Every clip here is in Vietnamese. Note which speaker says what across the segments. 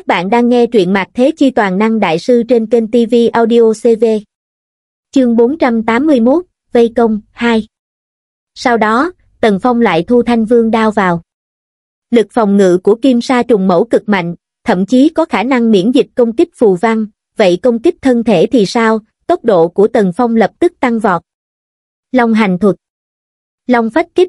Speaker 1: Các bạn đang nghe truyện Mạc Thế Chi Toàn Năng Đại Sư trên kênh TV Audio CV. Chương 481, Vây Công, 2 Sau đó, Tần Phong lại thu thanh vương đao vào. Lực phòng ngự của kim sa trùng mẫu cực mạnh, thậm chí có khả năng miễn dịch công kích phù văn, vậy công kích thân thể thì sao, tốc độ của Tần Phong lập tức tăng vọt. Long hành thuật Long phách kích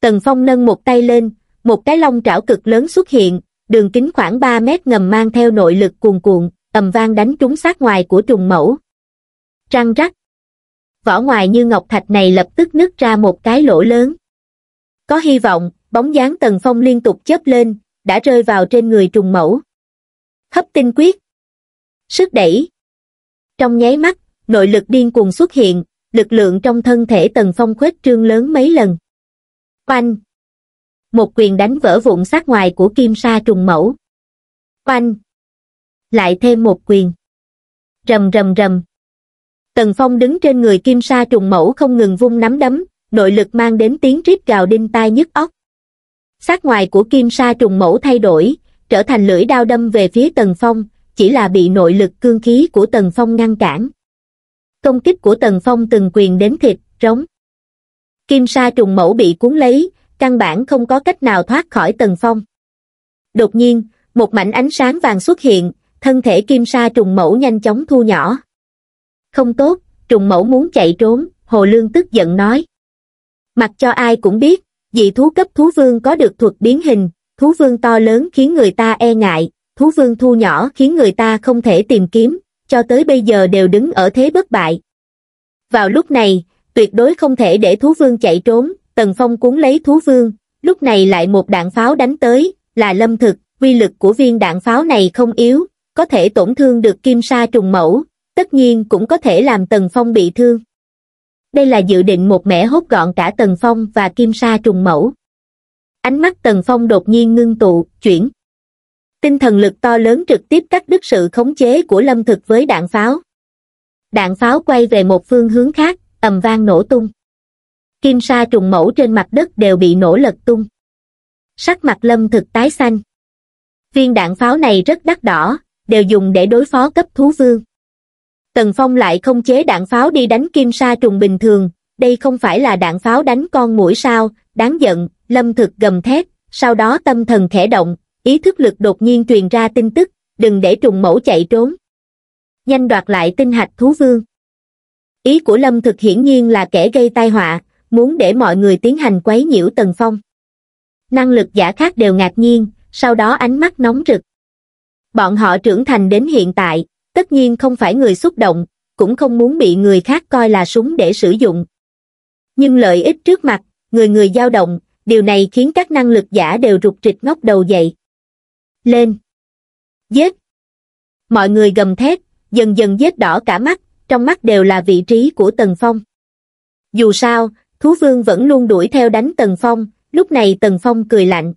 Speaker 1: Tần Phong nâng một tay lên, một cái long trảo cực lớn xuất hiện, đường kính khoảng 3 mét ngầm mang theo nội lực cuồn cuộn, ầm vang đánh trúng sát ngoài của trùng mẫu. Răng rắc. Vỏ ngoài như ngọc thạch này lập tức nứt ra một cái lỗ lớn. Có hy vọng, bóng dáng tần phong liên tục chớp lên, đã rơi vào trên người trùng mẫu. Hấp tinh quyết. Sức đẩy. Trong nháy mắt, nội lực điên cuồng xuất hiện, lực lượng trong thân thể tần phong khuếch trương lớn mấy lần. Oanh, một quyền đánh vỡ vụn sát ngoài của kim sa trùng mẫu. Oanh! Lại thêm một quyền. Rầm rầm rầm. Tần Phong đứng trên người kim sa trùng mẫu không ngừng vung nắm đấm, nội lực mang đến tiếng rít gào đinh tai nhức óc. Sát ngoài của kim sa trùng mẫu thay đổi, trở thành lưỡi đao đâm về phía Tần Phong, chỉ là bị nội lực cương khí của Tần Phong ngăn cản. Công kích của Tần Phong từng quyền đến thịt, rống. Kim sa trùng mẫu bị cuốn lấy, căn bản không có cách nào thoát khỏi tần phong đột nhiên một mảnh ánh sáng vàng xuất hiện thân thể kim sa trùng mẫu nhanh chóng thu nhỏ không tốt trùng mẫu muốn chạy trốn hồ lương tức giận nói mặc cho ai cũng biết dị thú cấp thú vương có được thuật biến hình thú vương to lớn khiến người ta e ngại thú vương thu nhỏ khiến người ta không thể tìm kiếm cho tới bây giờ đều đứng ở thế bất bại vào lúc này tuyệt đối không thể để thú vương chạy trốn Tần Phong cuốn lấy thú vương, lúc này lại một đạn pháo đánh tới, là lâm thực, quy lực của viên đạn pháo này không yếu, có thể tổn thương được kim sa trùng mẫu, tất nhiên cũng có thể làm Tần Phong bị thương. Đây là dự định một mẻ hốt gọn cả Tần Phong và kim sa trùng mẫu. Ánh mắt Tần Phong đột nhiên ngưng tụ, chuyển. Tinh thần lực to lớn trực tiếp cắt đứt sự khống chế của lâm thực với đạn pháo. Đạn pháo quay về một phương hướng khác, ầm vang nổ tung kim sa trùng mẫu trên mặt đất đều bị nổ lật tung. Sắc mặt lâm thực tái xanh. Viên đạn pháo này rất đắt đỏ, đều dùng để đối phó cấp thú vương. Tần Phong lại không chế đạn pháo đi đánh kim sa trùng bình thường, đây không phải là đạn pháo đánh con mũi sao, đáng giận, lâm thực gầm thét, sau đó tâm thần khẽ động, ý thức lực đột nhiên truyền ra tin tức, đừng để trùng mẫu chạy trốn. Nhanh đoạt lại tinh hạch thú vương. Ý của lâm thực hiển nhiên là kẻ gây tai họa, muốn để mọi người tiến hành quấy nhiễu tần phong năng lực giả khác đều ngạc nhiên sau đó ánh mắt nóng rực bọn họ trưởng thành đến hiện tại tất nhiên không phải người xúc động cũng không muốn bị người khác coi là súng để sử dụng nhưng lợi ích trước mặt người người dao động điều này khiến các năng lực giả đều rụt trịch ngóc đầu dậy lên giết mọi người gầm thét dần dần vết đỏ cả mắt trong mắt đều là vị trí của tần phong dù sao thú vương vẫn luôn đuổi theo đánh Tần Phong, lúc này Tần Phong cười lạnh.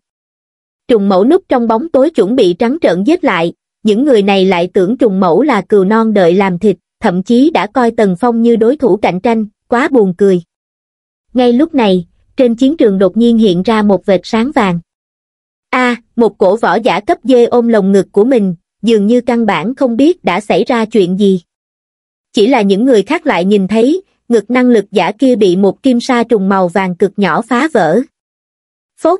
Speaker 1: Trùng mẫu núp trong bóng tối chuẩn bị trắng trợn giết lại, những người này lại tưởng trùng mẫu là cừu non đợi làm thịt, thậm chí đã coi Tần Phong như đối thủ cạnh tranh, quá buồn cười. Ngay lúc này, trên chiến trường đột nhiên hiện ra một vệt sáng vàng. A, một cổ võ giả cấp dê ôm lồng ngực của mình, dường như căn bản không biết đã xảy ra chuyện gì. Chỉ là những người khác lại nhìn thấy, ngực năng lực giả kia bị một kim sa trùng màu vàng cực nhỏ phá vỡ phốt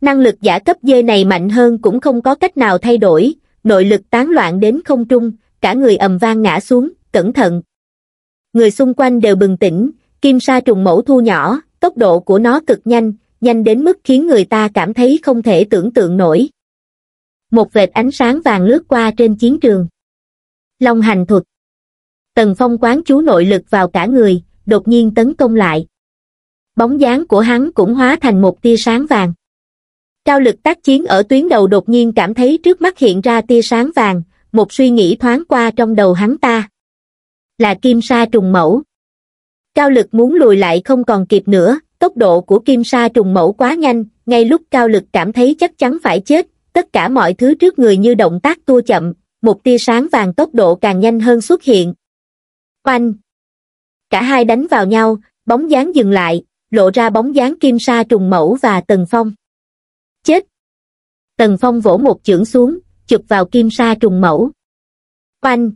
Speaker 1: năng lực giả cấp dê này mạnh hơn cũng không có cách nào thay đổi nội lực tán loạn đến không trung cả người ầm vang ngã xuống cẩn thận người xung quanh đều bừng tỉnh kim sa trùng mẫu thu nhỏ tốc độ của nó cực nhanh nhanh đến mức khiến người ta cảm thấy không thể tưởng tượng nổi một vệt ánh sáng vàng lướt qua trên chiến trường long hành thuật tần phong quán chú nội lực vào cả người đột nhiên tấn công lại bóng dáng của hắn cũng hóa thành một tia sáng vàng cao lực tác chiến ở tuyến đầu đột nhiên cảm thấy trước mắt hiện ra tia sáng vàng một suy nghĩ thoáng qua trong đầu hắn ta là kim sa trùng mẫu cao lực muốn lùi lại không còn kịp nữa tốc độ của kim sa trùng mẫu quá nhanh ngay lúc cao lực cảm thấy chắc chắn phải chết tất cả mọi thứ trước người như động tác tua chậm một tia sáng vàng tốc độ càng nhanh hơn xuất hiện Oanh! Cả hai đánh vào nhau, bóng dáng dừng lại, lộ ra bóng dáng kim sa trùng mẫu và Tần Phong. Chết! Tần Phong vỗ một chưởng xuống, chụp vào kim sa trùng mẫu. Oanh!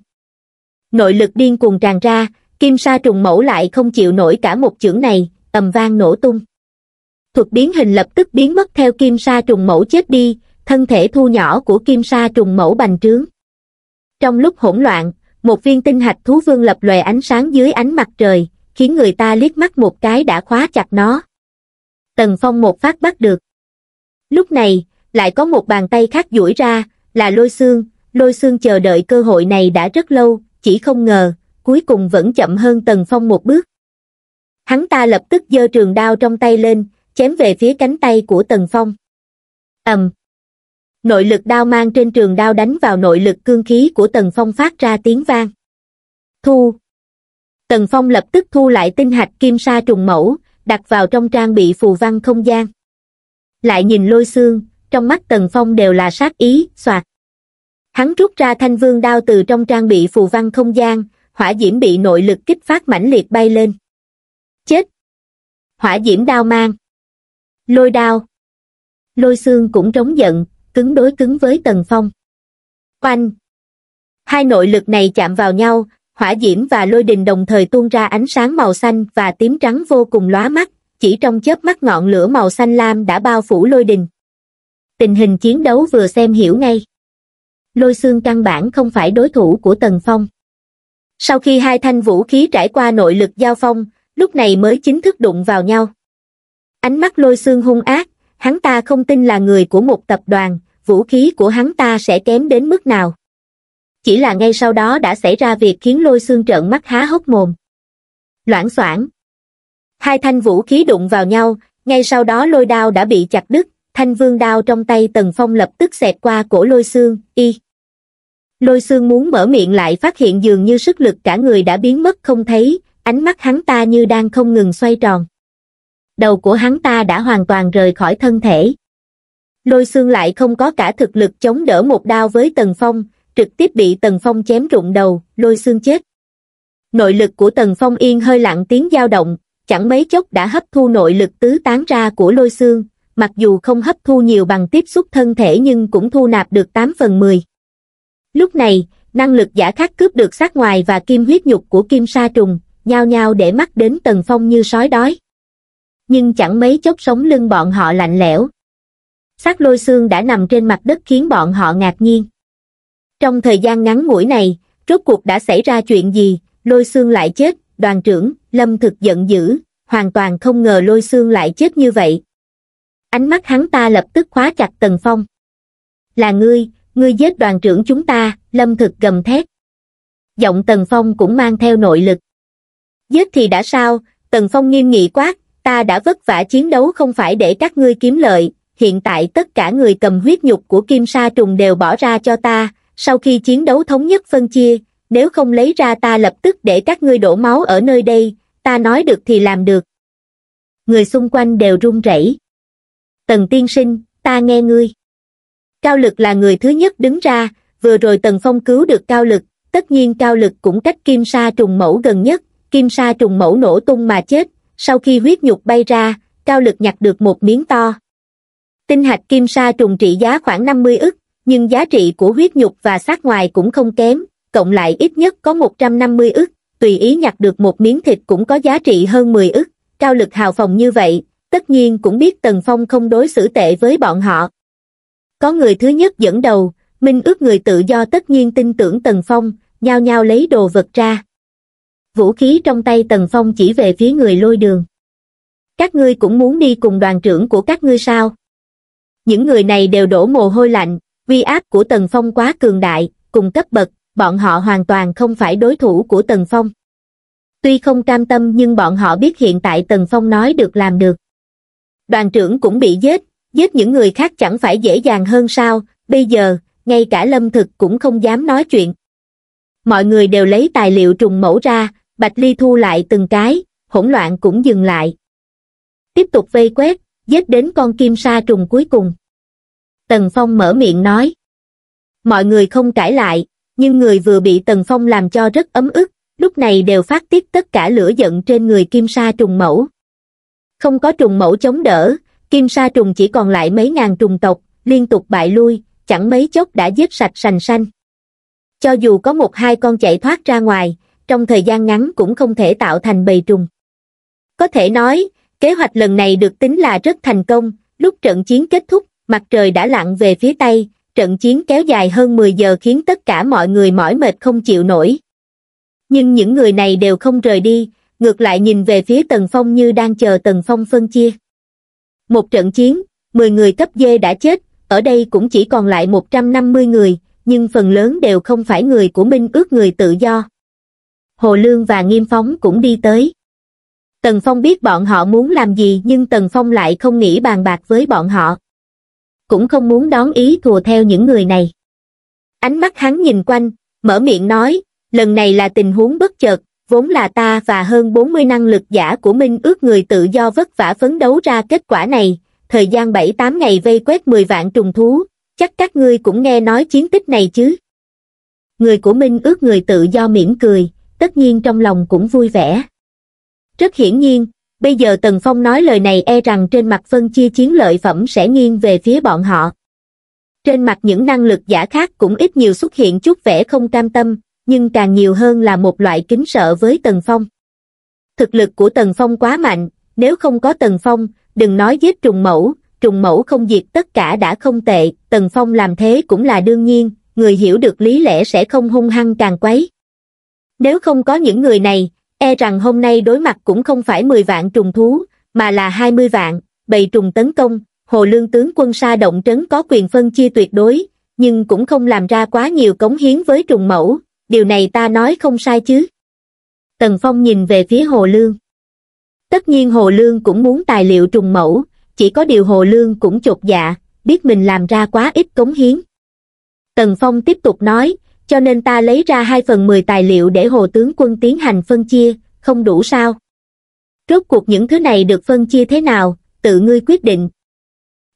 Speaker 1: Nội lực điên cuồng tràn ra, kim sa trùng mẫu lại không chịu nổi cả một chưởng này, ầm vang nổ tung. Thuật biến hình lập tức biến mất theo kim sa trùng mẫu chết đi, thân thể thu nhỏ của kim sa trùng mẫu bành trướng. Trong lúc hỗn loạn, một viên tinh hạch thú vương lập lòe ánh sáng dưới ánh mặt trời khiến người ta liếc mắt một cái đã khóa chặt nó tần phong một phát bắt được lúc này lại có một bàn tay khác duỗi ra là lôi xương lôi xương chờ đợi cơ hội này đã rất lâu chỉ không ngờ cuối cùng vẫn chậm hơn tần phong một bước hắn ta lập tức giơ trường đao trong tay lên chém về phía cánh tay của tần phong ầm nội lực đao mang trên trường đao đánh vào nội lực cương khí của tần phong phát ra tiếng vang thu tần phong lập tức thu lại tinh hạch kim sa trùng mẫu đặt vào trong trang bị phù văn không gian lại nhìn lôi xương trong mắt tần phong đều là sát ý soạt hắn rút ra thanh vương đao từ trong trang bị phù văn không gian hỏa diễm bị nội lực kích phát mãnh liệt bay lên chết hỏa diễm đao mang lôi đao lôi xương cũng trống giận cứng đối cứng với Tần Phong. Oanh! Hai nội lực này chạm vào nhau, hỏa diễm và lôi đình đồng thời tuôn ra ánh sáng màu xanh và tím trắng vô cùng lóa mắt, chỉ trong chớp mắt ngọn lửa màu xanh lam đã bao phủ lôi đình. Tình hình chiến đấu vừa xem hiểu ngay. Lôi xương căn bản không phải đối thủ của Tần Phong. Sau khi hai thanh vũ khí trải qua nội lực giao phong, lúc này mới chính thức đụng vào nhau. Ánh mắt lôi xương hung ác, hắn ta không tin là người của một tập đoàn vũ khí của hắn ta sẽ kém đến mức nào chỉ là ngay sau đó đã xảy ra việc khiến lôi xương trợn mắt há hốc mồm loảng xoảng hai thanh vũ khí đụng vào nhau ngay sau đó lôi đao đã bị chặt đứt thanh vương đao trong tay tần phong lập tức xẹt qua cổ lôi xương y lôi xương muốn mở miệng lại phát hiện dường như sức lực cả người đã biến mất không thấy ánh mắt hắn ta như đang không ngừng xoay tròn đầu của hắn ta đã hoàn toàn rời khỏi thân thể. Lôi xương lại không có cả thực lực chống đỡ một đao với Tần Phong, trực tiếp bị Tần Phong chém rụng đầu, lôi xương chết. Nội lực của Tần Phong yên hơi lặng tiếng dao động, chẳng mấy chốc đã hấp thu nội lực tứ tán ra của lôi xương, mặc dù không hấp thu nhiều bằng tiếp xúc thân thể nhưng cũng thu nạp được 8 phần 10. Lúc này, năng lực giả khắc cướp được sát ngoài và kim huyết nhục của kim sa trùng, nhao nhao để mắt đến Tần Phong như sói đói nhưng chẳng mấy chốc sống lưng bọn họ lạnh lẽo. Xác lôi xương đã nằm trên mặt đất khiến bọn họ ngạc nhiên. Trong thời gian ngắn ngủi này, rốt cuộc đã xảy ra chuyện gì, lôi xương lại chết, đoàn trưởng, lâm thực giận dữ, hoàn toàn không ngờ lôi xương lại chết như vậy. Ánh mắt hắn ta lập tức khóa chặt Tần Phong. Là ngươi, ngươi giết đoàn trưởng chúng ta, lâm thực gầm thét. Giọng Tần Phong cũng mang theo nội lực. Giết thì đã sao, Tần Phong nghiêm nghị quát, ta đã vất vả chiến đấu không phải để các ngươi kiếm lợi, hiện tại tất cả người cầm huyết nhục của kim sa trùng đều bỏ ra cho ta, sau khi chiến đấu thống nhất phân chia, nếu không lấy ra ta lập tức để các ngươi đổ máu ở nơi đây, ta nói được thì làm được. Người xung quanh đều run rẩy. Tần tiên sinh, ta nghe ngươi. Cao lực là người thứ nhất đứng ra, vừa rồi tần phong cứu được cao lực, tất nhiên cao lực cũng cách kim sa trùng mẫu gần nhất, kim sa trùng mẫu nổ tung mà chết, sau khi huyết nhục bay ra cao lực nhặt được một miếng to tinh hạch kim sa trùng trị giá khoảng năm mươi ức nhưng giá trị của huyết nhục và xác ngoài cũng không kém cộng lại ít nhất có một trăm năm mươi ức tùy ý nhặt được một miếng thịt cũng có giá trị hơn mười ức cao lực hào phòng như vậy tất nhiên cũng biết tần phong không đối xử tệ với bọn họ có người thứ nhất dẫn đầu minh ước người tự do tất nhiên tin tưởng tần phong nhao nhao lấy đồ vật ra vũ khí trong tay Tần Phong chỉ về phía người lôi đường. Các ngươi cũng muốn đi cùng đoàn trưởng của các ngươi sao? Những người này đều đổ mồ hôi lạnh, Vi áp của Tần Phong quá cường đại, cùng cấp bậc, bọn họ hoàn toàn không phải đối thủ của Tần Phong. Tuy không cam tâm nhưng bọn họ biết hiện tại Tần Phong nói được làm được. Đoàn trưởng cũng bị giết, giết những người khác chẳng phải dễ dàng hơn sao, bây giờ, ngay cả lâm thực cũng không dám nói chuyện. Mọi người đều lấy tài liệu trùng mẫu ra, Bạch Ly thu lại từng cái, hỗn loạn cũng dừng lại. Tiếp tục vây quét, giết đến con kim sa trùng cuối cùng. Tần Phong mở miệng nói. Mọi người không cãi lại, nhưng người vừa bị Tần Phong làm cho rất ấm ức, lúc này đều phát tiết tất cả lửa giận trên người kim sa trùng mẫu. Không có trùng mẫu chống đỡ, kim sa trùng chỉ còn lại mấy ngàn trùng tộc, liên tục bại lui, chẳng mấy chốc đã giết sạch sành xanh. Cho dù có một hai con chạy thoát ra ngoài, trong thời gian ngắn cũng không thể tạo thành bầy trùng. Có thể nói, kế hoạch lần này được tính là rất thành công, lúc trận chiến kết thúc, mặt trời đã lặn về phía Tây, trận chiến kéo dài hơn 10 giờ khiến tất cả mọi người mỏi mệt không chịu nổi. Nhưng những người này đều không rời đi, ngược lại nhìn về phía Tần Phong như đang chờ Tần Phong phân chia. Một trận chiến, 10 người cấp dê đã chết, ở đây cũng chỉ còn lại 150 người, nhưng phần lớn đều không phải người của Minh ước người tự do. Hồ Lương và Nghiêm Phóng cũng đi tới. Tần Phong biết bọn họ muốn làm gì nhưng Tần Phong lại không nghĩ bàn bạc với bọn họ. Cũng không muốn đón ý thùa theo những người này. Ánh mắt hắn nhìn quanh, mở miệng nói, lần này là tình huống bất chợt, vốn là ta và hơn 40 năng lực giả của Minh ước người tự do vất vả phấn đấu ra kết quả này, thời gian 7-8 ngày vây quét 10 vạn trùng thú, chắc các ngươi cũng nghe nói chiến tích này chứ. Người của Minh ước người tự do mỉm cười, tất nhiên trong lòng cũng vui vẻ. Rất hiển nhiên, bây giờ Tần Phong nói lời này e rằng trên mặt phân chia chiến lợi phẩm sẽ nghiêng về phía bọn họ. Trên mặt những năng lực giả khác cũng ít nhiều xuất hiện chút vẻ không cam tâm, nhưng càng nhiều hơn là một loại kính sợ với Tần Phong. Thực lực của Tần Phong quá mạnh, nếu không có Tần Phong, đừng nói giết trùng mẫu, trùng mẫu không diệt tất cả đã không tệ, Tần Phong làm thế cũng là đương nhiên, người hiểu được lý lẽ sẽ không hung hăng càng quấy. Nếu không có những người này, e rằng hôm nay đối mặt cũng không phải 10 vạn trùng thú, mà là 20 vạn, bầy trùng tấn công, Hồ Lương tướng quân Sa Động Trấn có quyền phân chia tuyệt đối, nhưng cũng không làm ra quá nhiều cống hiến với trùng mẫu, điều này ta nói không sai chứ. Tần Phong nhìn về phía Hồ Lương. Tất nhiên Hồ Lương cũng muốn tài liệu trùng mẫu, chỉ có điều Hồ Lương cũng chột dạ, biết mình làm ra quá ít cống hiến. Tần Phong tiếp tục nói, cho nên ta lấy ra hai phần mười tài liệu để hồ tướng quân tiến hành phân chia không đủ sao rốt cuộc những thứ này được phân chia thế nào tự ngươi quyết định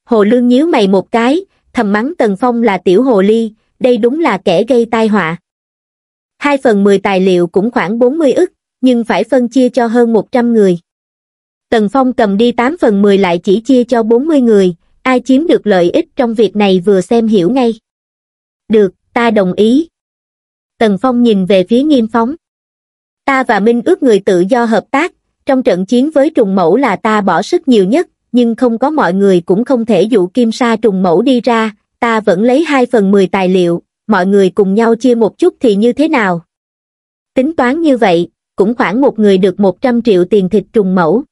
Speaker 1: hồ lương nhíu mày một cái thầm mắng tần phong là tiểu hồ ly đây đúng là kẻ gây tai họa hai phần mười tài liệu cũng khoảng bốn mươi ức nhưng phải phân chia cho hơn một trăm người tần phong cầm đi tám phần mười lại chỉ chia cho bốn mươi người ai chiếm được lợi ích trong việc này vừa xem hiểu ngay được ta đồng ý Tần Phong nhìn về phía nghiêm phóng. Ta và Minh ước người tự do hợp tác, trong trận chiến với trùng mẫu là ta bỏ sức nhiều nhất, nhưng không có mọi người cũng không thể dụ kim sa trùng mẫu đi ra, ta vẫn lấy 2 phần 10 tài liệu, mọi người cùng nhau chia một chút thì như thế nào? Tính toán như vậy, cũng khoảng một người được 100 triệu tiền thịt trùng mẫu.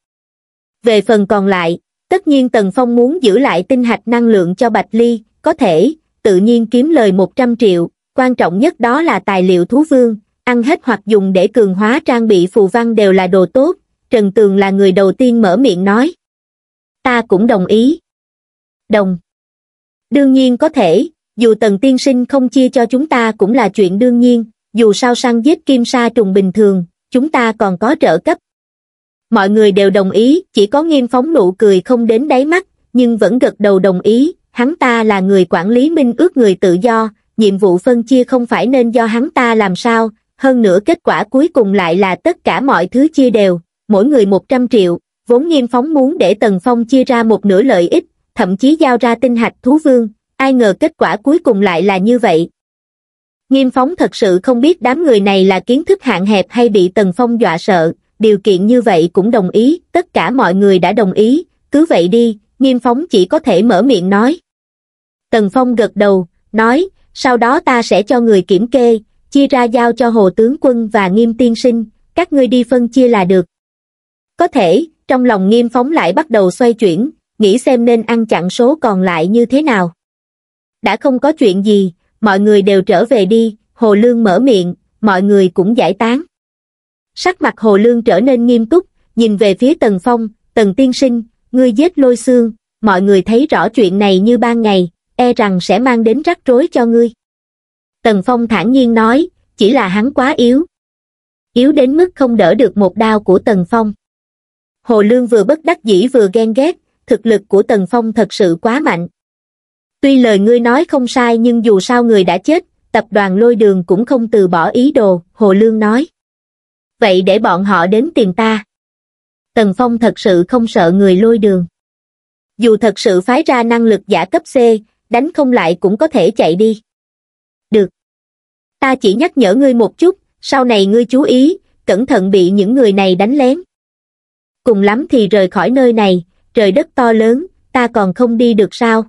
Speaker 1: Về phần còn lại, tất nhiên Tần Phong muốn giữ lại tinh hạch năng lượng cho Bạch Ly, có thể, tự nhiên kiếm lời 100 triệu, quan trọng nhất đó là tài liệu thú vương ăn hết hoặc dùng để cường hóa trang bị phù văn đều là đồ tốt trần tường là người đầu tiên mở miệng nói ta cũng đồng ý đồng đương nhiên có thể dù tần tiên sinh không chia cho chúng ta cũng là chuyện đương nhiên dù sao săn giết kim sa trùng bình thường chúng ta còn có trợ cấp mọi người đều đồng ý chỉ có nghiêm phóng nụ cười không đến đáy mắt nhưng vẫn gật đầu đồng ý hắn ta là người quản lý minh ước người tự do nhiệm vụ phân chia không phải nên do hắn ta làm sao, hơn nữa kết quả cuối cùng lại là tất cả mọi thứ chia đều, mỗi người 100 triệu, vốn nghiêm phóng muốn để Tần Phong chia ra một nửa lợi ích, thậm chí giao ra tinh hạch thú vương, ai ngờ kết quả cuối cùng lại là như vậy. Nghiêm phóng thật sự không biết đám người này là kiến thức hạn hẹp hay bị Tần Phong dọa sợ, điều kiện như vậy cũng đồng ý, tất cả mọi người đã đồng ý, cứ vậy đi, nghiêm phóng chỉ có thể mở miệng nói. Tần Phong gật đầu, nói, sau đó ta sẽ cho người kiểm kê, chia ra giao cho Hồ Tướng Quân và Nghiêm Tiên Sinh, các ngươi đi phân chia là được. Có thể, trong lòng Nghiêm Phóng lại bắt đầu xoay chuyển, nghĩ xem nên ăn chặn số còn lại như thế nào. Đã không có chuyện gì, mọi người đều trở về đi, Hồ Lương mở miệng, mọi người cũng giải tán. Sắc mặt Hồ Lương trở nên nghiêm túc, nhìn về phía Tần Phong, Tần Tiên Sinh, ngươi giết lôi xương, mọi người thấy rõ chuyện này như ban ngày, e rằng sẽ mang đến rắc rối cho ngươi. Tần Phong thản nhiên nói, chỉ là hắn quá yếu. Yếu đến mức không đỡ được một đao của Tần Phong. Hồ Lương vừa bất đắc dĩ vừa ghen ghét, thực lực của Tần Phong thật sự quá mạnh. Tuy lời ngươi nói không sai nhưng dù sao người đã chết, tập đoàn lôi đường cũng không từ bỏ ý đồ, Hồ Lương nói. Vậy để bọn họ đến tìm ta. Tần Phong thật sự không sợ người lôi đường. Dù thật sự phái ra năng lực giả cấp C, đánh không lại cũng có thể chạy đi. Được. Ta chỉ nhắc nhở ngươi một chút, sau này ngươi chú ý, cẩn thận bị những người này đánh lén. Cùng lắm thì rời khỏi nơi này, trời đất to lớn, ta còn không đi được sao?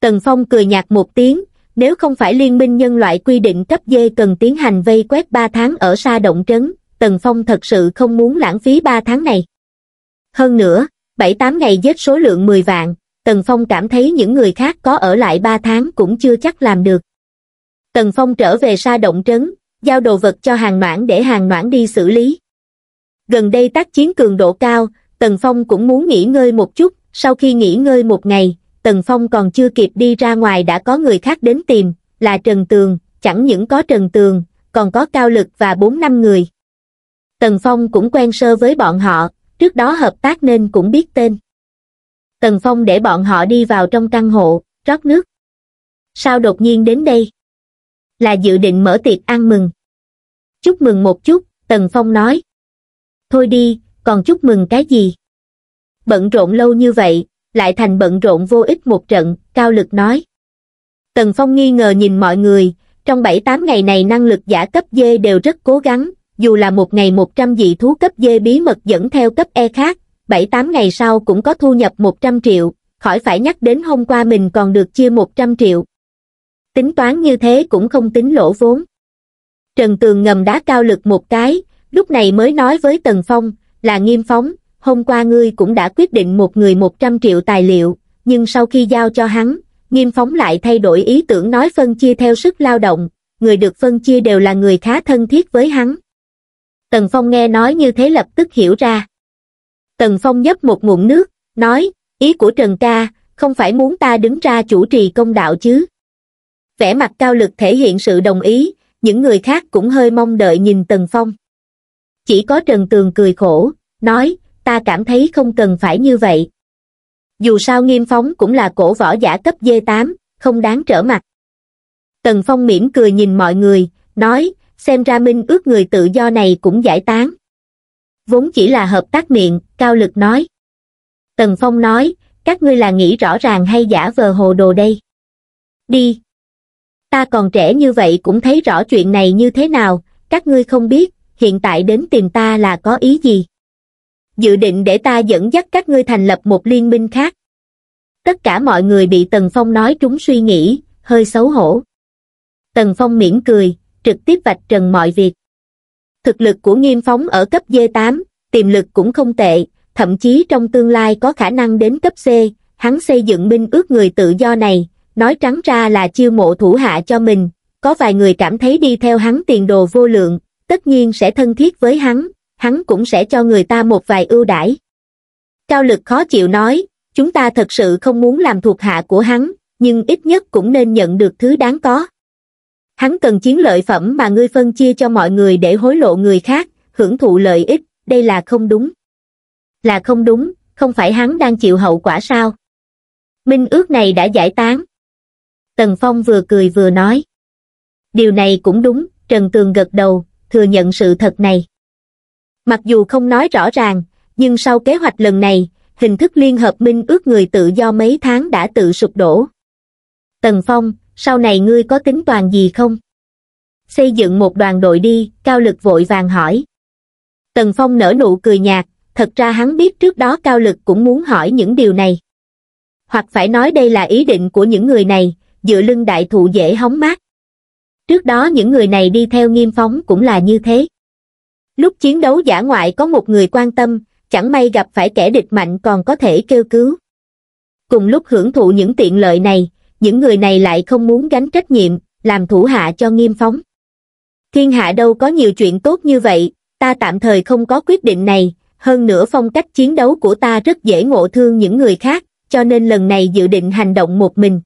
Speaker 1: Tần Phong cười nhạt một tiếng, nếu không phải liên minh nhân loại quy định cấp dê cần tiến hành vây quét 3 tháng ở xa động trấn, Tần Phong thật sự không muốn lãng phí 3 tháng này. Hơn nữa, 7-8 ngày giết số lượng 10 vạn, Tần Phong cảm thấy những người khác có ở lại ba tháng cũng chưa chắc làm được. Tần Phong trở về Sa Động Trấn, giao đồ vật cho hàng noãn để hàng noãn đi xử lý. Gần đây tác chiến cường độ cao, Tần Phong cũng muốn nghỉ ngơi một chút, sau khi nghỉ ngơi một ngày, Tần Phong còn chưa kịp đi ra ngoài đã có người khác đến tìm, là Trần Tường, chẳng những có Trần Tường, còn có Cao Lực và 4-5 người. Tần Phong cũng quen sơ với bọn họ, trước đó hợp tác nên cũng biết tên. Tần Phong để bọn họ đi vào trong căn hộ, rót nước. Sao đột nhiên đến đây? Là dự định mở tiệc ăn mừng. Chúc mừng một chút, Tần Phong nói. Thôi đi, còn chúc mừng cái gì? Bận rộn lâu như vậy, lại thành bận rộn vô ích một trận, Cao Lực nói. Tần Phong nghi ngờ nhìn mọi người, trong 7-8 ngày này năng lực giả cấp dê đều rất cố gắng, dù là một ngày 100 dị thú cấp dê bí mật dẫn theo cấp E khác, bảy tám ngày sau cũng có thu nhập 100 triệu, khỏi phải nhắc đến hôm qua mình còn được chia 100 triệu. Tính toán như thế cũng không tính lỗ vốn. Trần Tường ngầm đá cao lực một cái, lúc này mới nói với Tần Phong, là nghiêm phóng, hôm qua ngươi cũng đã quyết định một người 100 triệu tài liệu, nhưng sau khi giao cho hắn, nghiêm phóng lại thay đổi ý tưởng nói phân chia theo sức lao động, người được phân chia đều là người khá thân thiết với hắn. Tần Phong nghe nói như thế lập tức hiểu ra. Tần Phong nhấp một ngụm nước, nói, ý của Trần Ca, không phải muốn ta đứng ra chủ trì công đạo chứ. Vẻ mặt cao lực thể hiện sự đồng ý, những người khác cũng hơi mong đợi nhìn Tần Phong. Chỉ có Trần Tường cười khổ, nói, ta cảm thấy không cần phải như vậy. Dù sao nghiêm phóng cũng là cổ võ giả cấp D8, không đáng trở mặt. Tần Phong mỉm cười nhìn mọi người, nói, xem ra minh ước người tự do này cũng giải tán. Vốn chỉ là hợp tác miệng, Cao Lực nói. Tần Phong nói, các ngươi là nghĩ rõ ràng hay giả vờ hồ đồ đây? Đi! Ta còn trẻ như vậy cũng thấy rõ chuyện này như thế nào, các ngươi không biết, hiện tại đến tìm ta là có ý gì? Dự định để ta dẫn dắt các ngươi thành lập một liên minh khác. Tất cả mọi người bị Tần Phong nói trúng suy nghĩ, hơi xấu hổ. Tần Phong miễn cười, trực tiếp vạch trần mọi việc. Thực lực của Nghiêm Phóng ở cấp D8, tiềm lực cũng không tệ, thậm chí trong tương lai có khả năng đến cấp C, hắn xây dựng minh ước người tự do này, nói trắng ra là chiêu mộ thủ hạ cho mình, có vài người cảm thấy đi theo hắn tiền đồ vô lượng, tất nhiên sẽ thân thiết với hắn, hắn cũng sẽ cho người ta một vài ưu đãi. Cao lực khó chịu nói, chúng ta thật sự không muốn làm thuộc hạ của hắn, nhưng ít nhất cũng nên nhận được thứ đáng có. Hắn cần chiến lợi phẩm mà ngươi phân chia cho mọi người để hối lộ người khác, hưởng thụ lợi ích đây là không đúng là không đúng không phải hắn đang chịu hậu quả sao minh ước này đã giải tán tần phong vừa cười vừa nói điều này cũng đúng trần tường gật đầu thừa nhận sự thật này mặc dù không nói rõ ràng nhưng sau kế hoạch lần này hình thức liên hợp minh ước người tự do mấy tháng đã tự sụp đổ tần phong sau này ngươi có tính toàn gì không xây dựng một đoàn đội đi cao lực vội vàng hỏi Tần Phong nở nụ cười nhạt, thật ra hắn biết trước đó Cao Lực cũng muốn hỏi những điều này. Hoặc phải nói đây là ý định của những người này, dựa lưng đại thụ dễ hóng mát. Trước đó những người này đi theo nghiêm phóng cũng là như thế. Lúc chiến đấu giả ngoại có một người quan tâm, chẳng may gặp phải kẻ địch mạnh còn có thể kêu cứu. Cùng lúc hưởng thụ những tiện lợi này, những người này lại không muốn gánh trách nhiệm, làm thủ hạ cho nghiêm phóng. Thiên hạ đâu có nhiều chuyện tốt như vậy, ta tạm thời không có quyết định này hơn nữa phong cách chiến đấu của ta rất dễ ngộ thương những người khác cho nên lần này dự định hành động một mình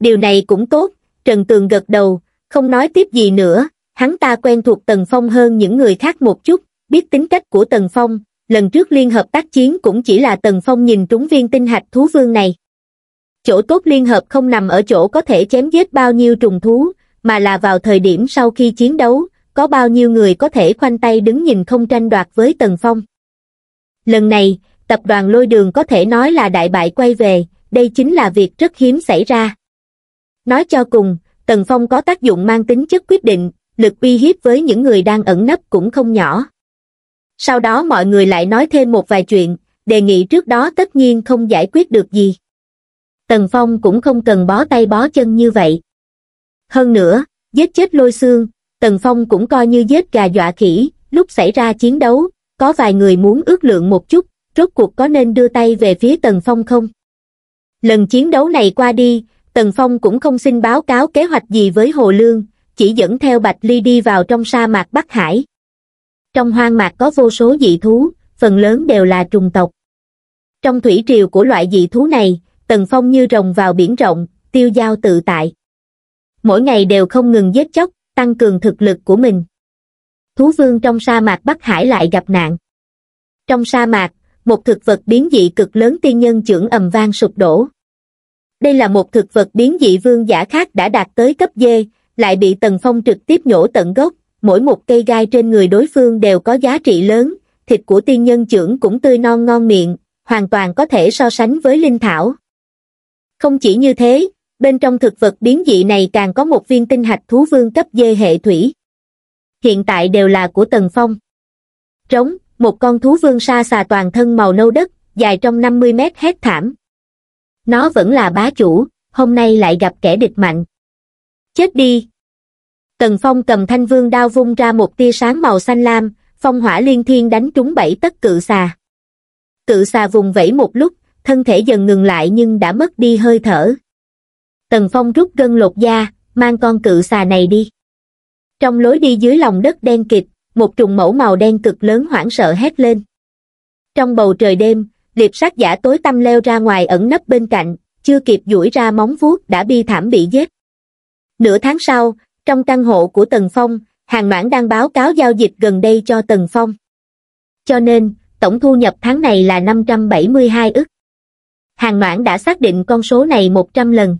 Speaker 1: điều này cũng tốt trần tường gật đầu không nói tiếp gì nữa hắn ta quen thuộc tần phong hơn những người khác một chút biết tính cách của tần phong lần trước liên hợp tác chiến cũng chỉ là tần phong nhìn trúng viên tinh hạch thú vương này chỗ tốt liên hợp không nằm ở chỗ có thể chém giết bao nhiêu trùng thú mà là vào thời điểm sau khi chiến đấu có bao nhiêu người có thể khoanh tay đứng nhìn không tranh đoạt với Tần Phong. Lần này, tập đoàn lôi đường có thể nói là đại bại quay về, đây chính là việc rất hiếm xảy ra. Nói cho cùng, Tần Phong có tác dụng mang tính chất quyết định, lực uy hiếp với những người đang ẩn nấp cũng không nhỏ. Sau đó mọi người lại nói thêm một vài chuyện, đề nghị trước đó tất nhiên không giải quyết được gì. Tần Phong cũng không cần bó tay bó chân như vậy. Hơn nữa, giết chết lôi xương, Tần Phong cũng coi như giết gà dọa khỉ, lúc xảy ra chiến đấu, có vài người muốn ước lượng một chút, rốt cuộc có nên đưa tay về phía Tần Phong không? Lần chiến đấu này qua đi, Tần Phong cũng không xin báo cáo kế hoạch gì với Hồ Lương, chỉ dẫn theo Bạch Ly đi vào trong sa mạc Bắc Hải. Trong hoang mạc có vô số dị thú, phần lớn đều là trùng tộc. Trong thủy triều của loại dị thú này, Tần Phong như rồng vào biển rộng, tiêu giao tự tại. Mỗi ngày đều không ngừng giết chóc, tăng cường thực lực của mình. Thú vương trong sa mạc Bắc Hải lại gặp nạn. Trong sa mạc, một thực vật biến dị cực lớn tiên nhân trưởng ầm vang sụp đổ. Đây là một thực vật biến dị vương giả khác đã đạt tới cấp dê, lại bị Tần Phong trực tiếp nhổ tận gốc, mỗi một cây gai trên người đối phương đều có giá trị lớn, thịt của tiên nhân trưởng cũng tươi non ngon miệng, hoàn toàn có thể so sánh với linh thảo. Không chỉ như thế, bên trong thực vật biến dị này càng có một viên tinh hạch thú vương cấp dê hệ thủy hiện tại đều là của tần phong trống một con thú vương sa xà toàn thân màu nâu đất dài trong 50 mét hét thảm nó vẫn là bá chủ hôm nay lại gặp kẻ địch mạnh chết đi tần phong cầm thanh vương đao vung ra một tia sáng màu xanh lam phong hỏa liên thiên đánh trúng bảy tất cự xà cự xà vùng vẫy một lúc thân thể dần ngừng lại nhưng đã mất đi hơi thở tần phong rút gân lột da mang con cự xà này đi trong lối đi dưới lòng đất đen kịt một trùng mẫu màu đen cực lớn hoảng sợ hét lên trong bầu trời đêm liệp sát giả tối tăm leo ra ngoài ẩn nấp bên cạnh chưa kịp duỗi ra móng vuốt đã bi thảm bị giết nửa tháng sau trong căn hộ của tần phong hàng Mãn đang báo cáo giao dịch gần đây cho tần phong cho nên tổng thu nhập tháng này là 572 ức. Hàng Mãn đã xác định con số này 100 lần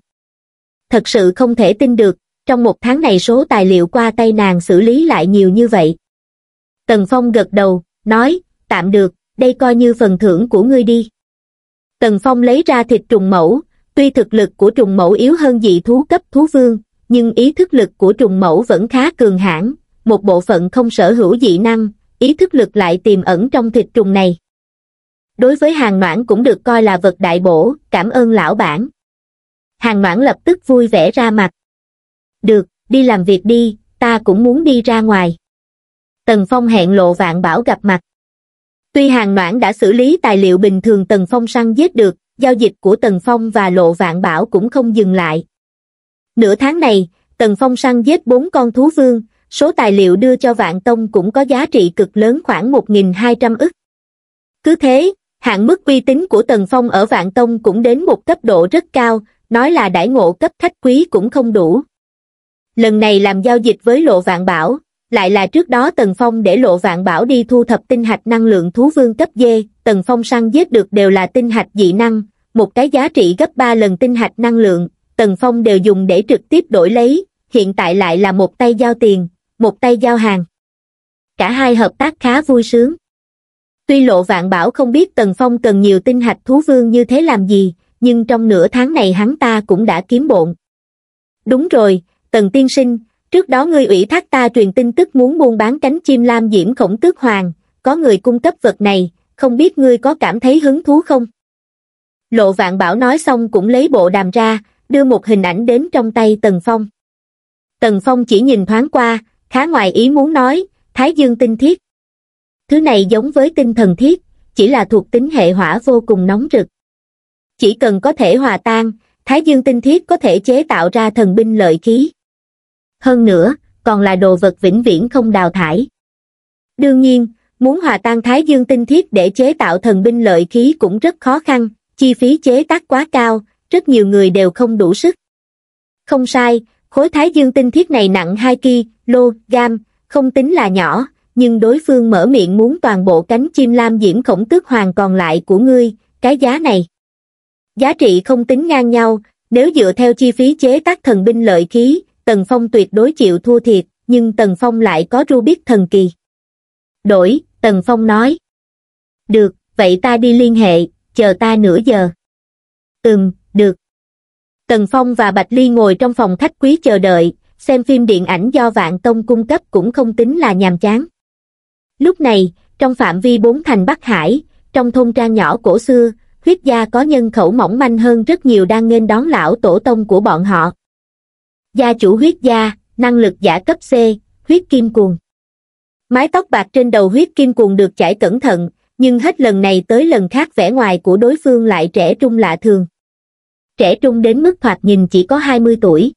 Speaker 1: thật sự không thể tin được, trong một tháng này số tài liệu qua tay nàng xử lý lại nhiều như vậy. Tần Phong gật đầu, nói, tạm được, đây coi như phần thưởng của ngươi đi. Tần Phong lấy ra thịt trùng mẫu, tuy thực lực của trùng mẫu yếu hơn dị thú cấp thú vương, nhưng ý thức lực của trùng mẫu vẫn khá cường hãn, một bộ phận không sở hữu dị năng, ý thức lực lại tiềm ẩn trong thịt trùng này. Đối với hàng noãn cũng được coi là vật đại bổ, cảm ơn lão bản hàng noãn lập tức vui vẻ ra mặt được đi làm việc đi ta cũng muốn đi ra ngoài tần phong hẹn lộ vạn bảo gặp mặt tuy hàng noãn đã xử lý tài liệu bình thường tần phong săn giết được giao dịch của tần phong và lộ vạn bảo cũng không dừng lại nửa tháng này tần phong săn giết bốn con thú vương số tài liệu đưa cho vạn tông cũng có giá trị cực lớn khoảng 1.200 ức. Cứ thế, hạn mức uy tín của Tần Phong ở Vạn Tông cũng đến một cấp độ rất cao, nói là đãi ngộ cấp khách quý cũng không đủ. Lần này làm giao dịch với Lộ Vạn Bảo, lại là trước đó Tần Phong để Lộ Vạn Bảo đi thu thập tinh hạch năng lượng thú vương cấp dê, Tần Phong săn giết được đều là tinh hạch dị năng, một cái giá trị gấp 3 lần tinh hạch năng lượng, Tần Phong đều dùng để trực tiếp đổi lấy, hiện tại lại là một tay giao tiền, một tay giao hàng. Cả hai hợp tác khá vui sướng. Tuy Lộ Vạn Bảo không biết Tần Phong cần nhiều tinh hạch thú vương như thế làm gì, nhưng trong nửa tháng này hắn ta cũng đã kiếm bộn. Đúng rồi, Tần Tiên Sinh, trước đó ngươi ủy thác ta truyền tin tức muốn buôn bán cánh chim lam diễm khổng tước hoàng, có người cung cấp vật này, không biết ngươi có cảm thấy hứng thú không? Lộ vạn bảo nói xong cũng lấy bộ đàm ra, đưa một hình ảnh đến trong tay Tần Phong. Tần Phong chỉ nhìn thoáng qua, khá ngoài ý muốn nói, Thái Dương tinh thiết. Thứ này giống với tinh thần thiết, chỉ là thuộc tính hệ hỏa vô cùng nóng rực chỉ cần có thể hòa tan thái dương tinh thiết có thể chế tạo ra thần binh lợi khí hơn nữa còn là đồ vật vĩnh viễn không đào thải đương nhiên muốn hòa tan thái dương tinh thiết để chế tạo thần binh lợi khí cũng rất khó khăn chi phí chế tác quá cao rất nhiều người đều không đủ sức không sai khối thái dương tinh thiết này nặng hai kg không tính là nhỏ nhưng đối phương mở miệng muốn toàn bộ cánh chim lam diễm khổng tước hoàng còn lại của ngươi cái giá này Giá trị không tính ngang nhau, nếu dựa theo chi phí chế tác thần binh lợi khí, Tần Phong tuyệt đối chịu thua thiệt, nhưng Tần Phong lại có ru biết thần kỳ. Đổi, Tần Phong nói. Được, vậy ta đi liên hệ, chờ ta nửa giờ. Ừm, được. Tần Phong và Bạch Ly ngồi trong phòng khách quý chờ đợi, xem phim điện ảnh do Vạn Tông cung cấp cũng không tính là nhàm chán. Lúc này, trong phạm vi bốn thành Bắc Hải, trong thôn trang nhỏ cổ xưa, huyết gia có nhân khẩu mỏng manh hơn rất nhiều đang nên đón lão tổ tông của bọn họ. Gia chủ huyết gia, năng lực giả cấp C, huyết kim cuồng. Mái tóc bạc trên đầu huyết kim cuồng được chải cẩn thận, nhưng hết lần này tới lần khác vẻ ngoài của đối phương lại trẻ trung lạ thường. Trẻ trung đến mức thoạt nhìn chỉ có 20 tuổi.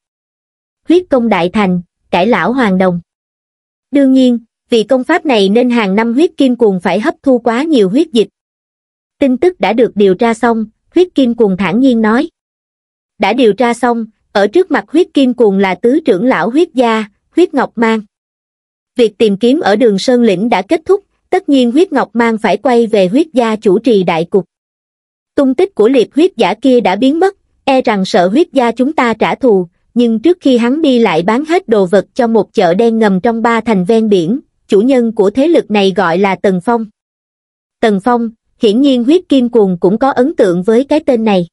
Speaker 1: Huyết công đại thành, cải lão hoàng đồng. Đương nhiên, vì công pháp này nên hàng năm huyết kim cuồng phải hấp thu quá nhiều huyết dịch, tin tức đã được điều tra xong huyết kim cuồng thản nhiên nói đã điều tra xong ở trước mặt huyết kim cuồng là tứ trưởng lão huyết gia huyết ngọc mang việc tìm kiếm ở đường sơn lĩnh đã kết thúc tất nhiên huyết ngọc mang phải quay về huyết gia chủ trì đại cục tung tích của liệt huyết giả kia đã biến mất e rằng sợ huyết gia chúng ta trả thù nhưng trước khi hắn đi lại bán hết đồ vật cho một chợ đen ngầm trong ba thành ven biển chủ nhân của thế lực này gọi là tần phong tần phong hiển nhiên huyết kim cuồng cũng có ấn tượng với cái tên này.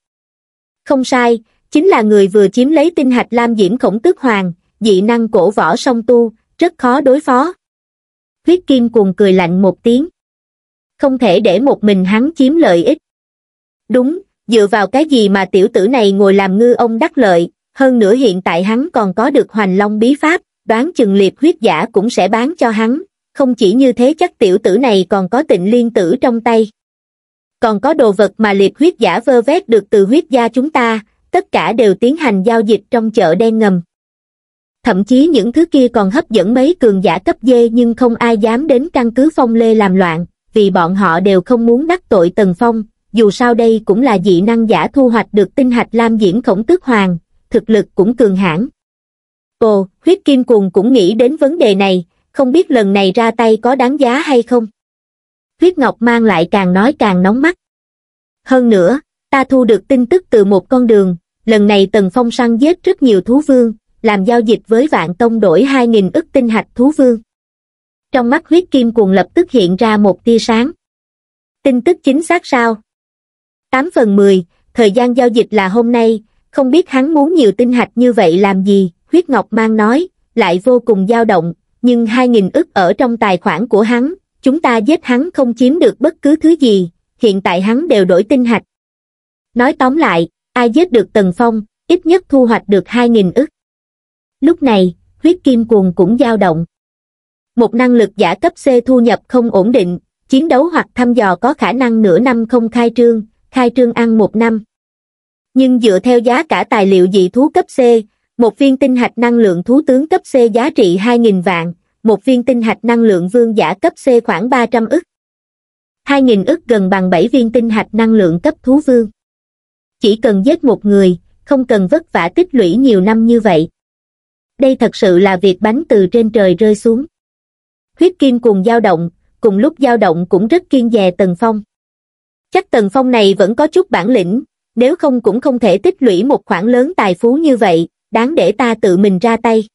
Speaker 1: Không sai, chính là người vừa chiếm lấy tinh hạch lam diễm khổng tước hoàng, dị năng cổ võ song tu, rất khó đối phó. Huyết kim cuồng cười lạnh một tiếng. Không thể để một mình hắn chiếm lợi ích. Đúng, dựa vào cái gì mà tiểu tử này ngồi làm ngư ông đắc lợi, hơn nữa hiện tại hắn còn có được hoành long bí pháp, đoán chừng liệt huyết giả cũng sẽ bán cho hắn, không chỉ như thế chắc tiểu tử này còn có tịnh liên tử trong tay còn có đồ vật mà liệt huyết giả vơ vét được từ huyết gia chúng ta, tất cả đều tiến hành giao dịch trong chợ đen ngầm. Thậm chí những thứ kia còn hấp dẫn mấy cường giả cấp dê nhưng không ai dám đến căn cứ phong lê làm loạn, vì bọn họ đều không muốn đắc tội tần phong, dù sao đây cũng là dị năng giả thu hoạch được tinh hạch lam diễn khổng tước hoàng, thực lực cũng cường hãn. Ồ, huyết kim cuồng cũng nghĩ đến vấn đề này, không biết lần này ra tay có đáng giá hay không? Tuyết Ngọc mang lại càng nói càng nóng mắt. Hơn nữa, ta thu được tin tức từ một con đường, lần này Tần Phong săn giết rất nhiều thú vương, làm giao dịch với vạn tông đổi 2.000 ức tinh hạch thú vương. Trong mắt huyết kim cuồng lập tức hiện ra một tia sáng. Tin tức chính xác sao? 8 phần 10, thời gian giao dịch là hôm nay, không biết hắn muốn nhiều tinh hạch như vậy làm gì, huyết ngọc mang nói, lại vô cùng dao động, nhưng 2.000 ức ở trong tài khoản của hắn, chúng ta giết hắn không chiếm được bất cứ thứ gì, hiện tại hắn đều đổi tinh hạch. Nói tóm lại, ai giết được Tần Phong, ít nhất thu hoạch được 2.000 ức. Lúc này, huyết kim cuồng cũng dao động. Một năng lực giả cấp C thu nhập không ổn định, chiến đấu hoặc thăm dò có khả năng nửa năm không khai trương, khai trương ăn một năm. Nhưng dựa theo giá cả tài liệu dị thú cấp C, một viên tinh hạch năng lượng thú tướng cấp C giá trị 2.000 vạn, một viên tinh hạch năng lượng vương giả cấp C khoảng 300 ức. 2.000 ức gần bằng 7 viên tinh hạch năng lượng cấp thú vương. Chỉ cần giết một người, không cần vất vả tích lũy nhiều năm như vậy. Đây thật sự là việc bánh từ trên trời rơi xuống. Huyết kim cùng dao động, cùng lúc dao động cũng rất kiên dè Tần Phong. Chắc Tần Phong này vẫn có chút bản lĩnh, nếu không cũng không thể tích lũy một khoản lớn tài phú như vậy, đáng để ta tự mình ra tay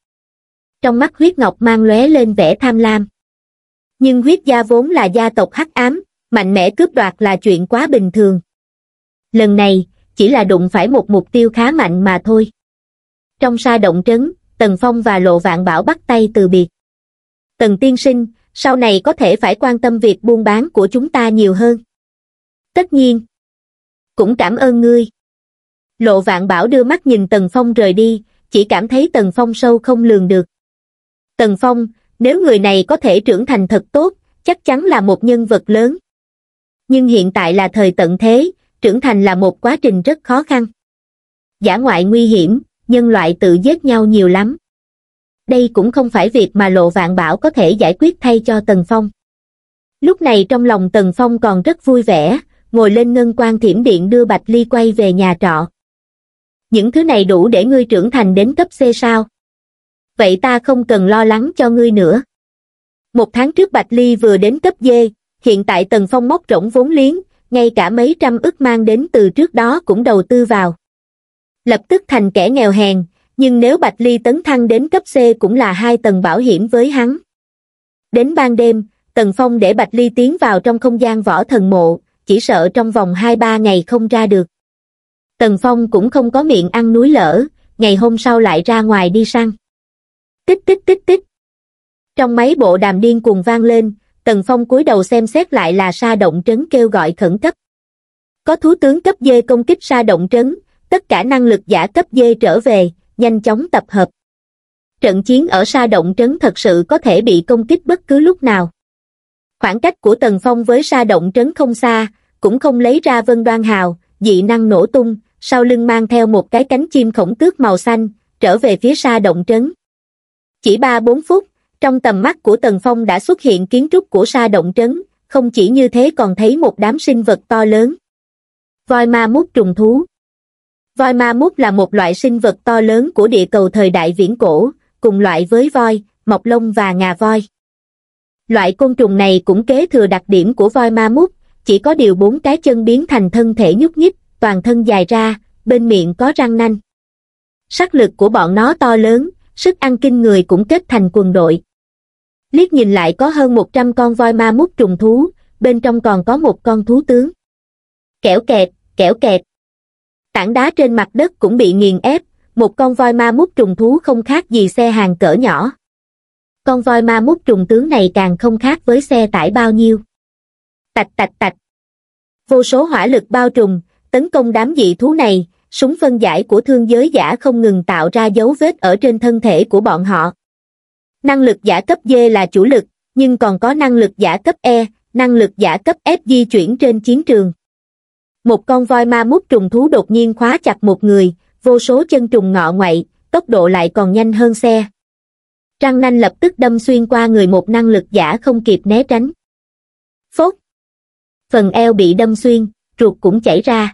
Speaker 1: trong mắt huyết ngọc mang lóe lên vẻ tham lam nhưng huyết gia vốn là gia tộc hắc ám mạnh mẽ cướp đoạt là chuyện quá bình thường lần này chỉ là đụng phải một mục tiêu khá mạnh mà thôi trong sa động trấn tần phong và lộ vạn bảo bắt tay từ biệt tần tiên sinh sau này có thể phải quan tâm việc buôn bán của chúng ta nhiều hơn tất nhiên cũng cảm ơn ngươi lộ vạn bảo đưa mắt nhìn tần phong rời đi chỉ cảm thấy tần phong sâu không lường được Tần Phong, nếu người này có thể trưởng thành thật tốt, chắc chắn là một nhân vật lớn. Nhưng hiện tại là thời tận thế, trưởng thành là một quá trình rất khó khăn. Giả ngoại nguy hiểm, nhân loại tự giết nhau nhiều lắm. Đây cũng không phải việc mà Lộ Vạn Bảo có thể giải quyết thay cho Tần Phong. Lúc này trong lòng Tần Phong còn rất vui vẻ, ngồi lên ngân quan thiểm điện đưa Bạch Ly quay về nhà trọ. Những thứ này đủ để ngươi trưởng thành đến cấp C sao? vậy ta không cần lo lắng cho ngươi nữa. Một tháng trước Bạch Ly vừa đến cấp dê, hiện tại Tần Phong móc rỗng vốn liếng, ngay cả mấy trăm ức mang đến từ trước đó cũng đầu tư vào. Lập tức thành kẻ nghèo hèn, nhưng nếu Bạch Ly tấn thăng đến cấp C cũng là hai tầng bảo hiểm với hắn. Đến ban đêm, Tần Phong để Bạch Ly tiến vào trong không gian võ thần mộ, chỉ sợ trong vòng 2-3 ngày không ra được. Tần Phong cũng không có miệng ăn núi lở ngày hôm sau lại ra ngoài đi săn tích tích tích tích. Trong mấy bộ đàm điên cuồng vang lên, Tần Phong cúi đầu xem xét lại là sa động trấn kêu gọi khẩn cấp. Có thú tướng cấp dê công kích sa động trấn, tất cả năng lực giả cấp dê trở về, nhanh chóng tập hợp. Trận chiến ở sa động trấn thật sự có thể bị công kích bất cứ lúc nào. Khoảng cách của Tần Phong với sa động trấn không xa, cũng không lấy ra vân đoan hào, dị năng nổ tung, sau lưng mang theo một cái cánh chim khổng tước màu xanh, trở về phía sa động trấn. Chỉ 3-4 phút, trong tầm mắt của Tần Phong đã xuất hiện kiến trúc của sa động trấn, không chỉ như thế còn thấy một đám sinh vật to lớn. Voi ma mút trùng thú Voi ma mút là một loại sinh vật to lớn của địa cầu thời đại viễn cổ, cùng loại với voi, mọc lông và ngà voi. Loại côn trùng này cũng kế thừa đặc điểm của voi ma mút, chỉ có điều bốn cái chân biến thành thân thể nhúc nhích, toàn thân dài ra, bên miệng có răng nanh. Sắc lực của bọn nó to lớn, sức ăn kinh người cũng kết thành quần đội. Liếc nhìn lại có hơn 100 con voi ma mút trùng thú, bên trong còn có một con thú tướng. Kẻo kẹt, kẻo kẹt. Tảng đá trên mặt đất cũng bị nghiền ép, một con voi ma mút trùng thú không khác gì xe hàng cỡ nhỏ. Con voi ma mút trùng tướng này càng không khác với xe tải bao nhiêu. Tạch tạch tạch. Vô số hỏa lực bao trùm, tấn công đám dị thú này, súng phân giải của thương giới giả không ngừng tạo ra dấu vết ở trên thân thể của bọn họ. Năng lực giả cấp D là chủ lực, nhưng còn có năng lực giả cấp E, năng lực giả cấp F di chuyển trên chiến trường. Một con voi ma mút trùng thú đột nhiên khóa chặt một người, vô số chân trùng ngọ ngoại, tốc độ lại còn nhanh hơn xe. Trăng nanh lập tức đâm xuyên qua người một năng lực giả không kịp né tránh. Phốt! Phần eo bị đâm xuyên, ruột cũng chảy ra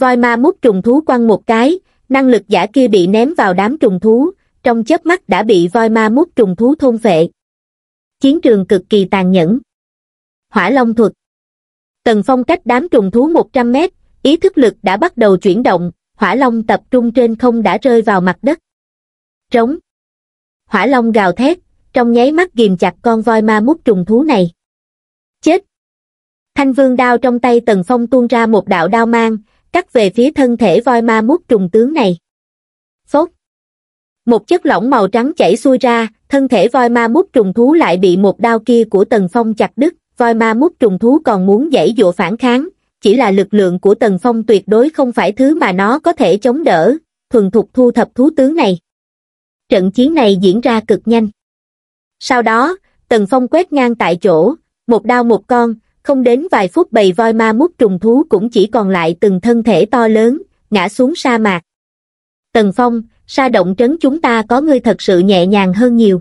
Speaker 1: voi ma mút trùng thú quăng một cái năng lực giả kia bị ném vào đám trùng thú trong chớp mắt đã bị voi ma mút trùng thú thôn vệ chiến trường cực kỳ tàn nhẫn hỏa long thuật tần phong cách đám trùng thú một trăm mét ý thức lực đã bắt đầu chuyển động hỏa long tập trung trên không đã rơi vào mặt đất trống hỏa long gào thét trong nháy mắt ghìm chặt con voi ma mút trùng thú này chết thanh vương đao trong tay tần phong tuôn ra một đạo đao mang cắt về phía thân thể voi ma mút trùng tướng này. Phốt! Một chất lỏng màu trắng chảy xuôi ra, thân thể voi ma mút trùng thú lại bị một đao kia của Tần Phong chặt đứt, voi ma mút trùng thú còn muốn dãy dụa phản kháng, chỉ là lực lượng của Tần Phong tuyệt đối không phải thứ mà nó có thể chống đỡ, thuần thục thu thập thú tướng này. Trận chiến này diễn ra cực nhanh. Sau đó, Tần Phong quét ngang tại chỗ, một đao một con, không đến vài phút bầy voi ma mút trùng thú cũng chỉ còn lại từng thân thể to lớn, ngã xuống sa mạc. Tần Phong, sa động trấn chúng ta có ngươi thật sự nhẹ nhàng hơn nhiều.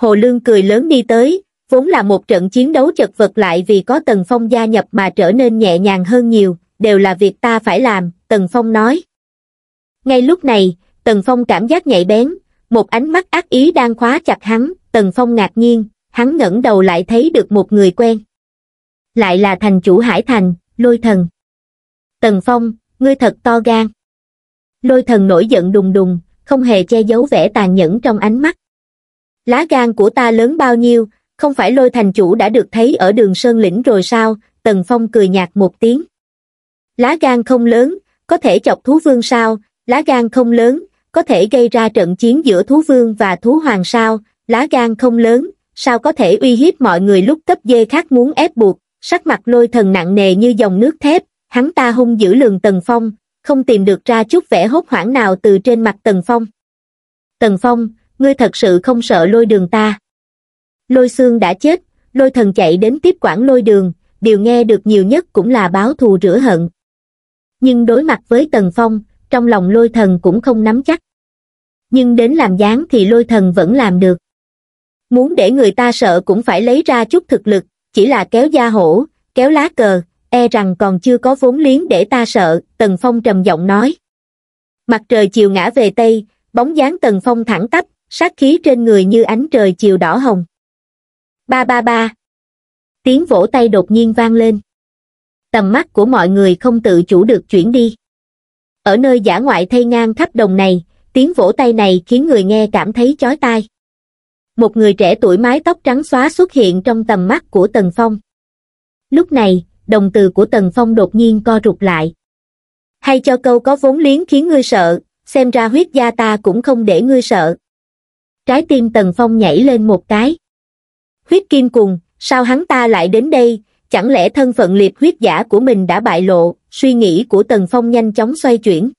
Speaker 1: Hồ Lương cười lớn đi tới, vốn là một trận chiến đấu chật vật lại vì có Tần Phong gia nhập mà trở nên nhẹ nhàng hơn nhiều, đều là việc ta phải làm, Tần Phong nói. Ngay lúc này, Tần Phong cảm giác nhạy bén, một ánh mắt ác ý đang khóa chặt hắn, Tần Phong ngạc nhiên, hắn ngẩng đầu lại thấy được một người quen lại là thành chủ hải thành, lôi thần. Tần Phong, ngươi thật to gan. Lôi thần nổi giận đùng đùng, không hề che giấu vẻ tàn nhẫn trong ánh mắt. Lá gan của ta lớn bao nhiêu, không phải lôi thành chủ đã được thấy ở đường Sơn Lĩnh rồi sao, Tần Phong cười nhạt một tiếng. Lá gan không lớn, có thể chọc thú vương sao, lá gan không lớn, có thể gây ra trận chiến giữa thú vương và thú hoàng sao, lá gan không lớn, sao có thể uy hiếp mọi người lúc cấp dê khác muốn ép buộc, sắc mặt lôi thần nặng nề như dòng nước thép hắn ta hung dữ lường tần phong không tìm được ra chút vẻ hốt hoảng nào từ trên mặt tần phong tần phong ngươi thật sự không sợ lôi đường ta lôi xương đã chết lôi thần chạy đến tiếp quản lôi đường điều nghe được nhiều nhất cũng là báo thù rửa hận nhưng đối mặt với tần phong trong lòng lôi thần cũng không nắm chắc nhưng đến làm dáng thì lôi thần vẫn làm được muốn để người ta sợ cũng phải lấy ra chút thực lực chỉ là kéo da hổ, kéo lá cờ, e rằng còn chưa có vốn liếng để ta sợ, Tần Phong trầm giọng nói. Mặt trời chiều ngã về Tây, bóng dáng Tần Phong thẳng tắp, sát khí trên người như ánh trời chiều đỏ hồng. Ba ba ba. Tiếng vỗ tay đột nhiên vang lên. Tầm mắt của mọi người không tự chủ được chuyển đi. Ở nơi giả ngoại thay ngang khắp đồng này, tiếng vỗ tay này khiến người nghe cảm thấy chói tai một người trẻ tuổi mái tóc trắng xóa xuất hiện trong tầm mắt của Tần Phong. Lúc này, đồng từ của Tần Phong đột nhiên co rụt lại. Hay cho câu có vốn liếng khiến ngươi sợ, xem ra huyết gia ta cũng không để ngươi sợ. Trái tim Tần Phong nhảy lên một cái. Huyết kim cùng, sao hắn ta lại đến đây, chẳng lẽ thân phận liệt huyết giả của mình đã bại lộ, suy nghĩ của Tần Phong nhanh chóng xoay chuyển.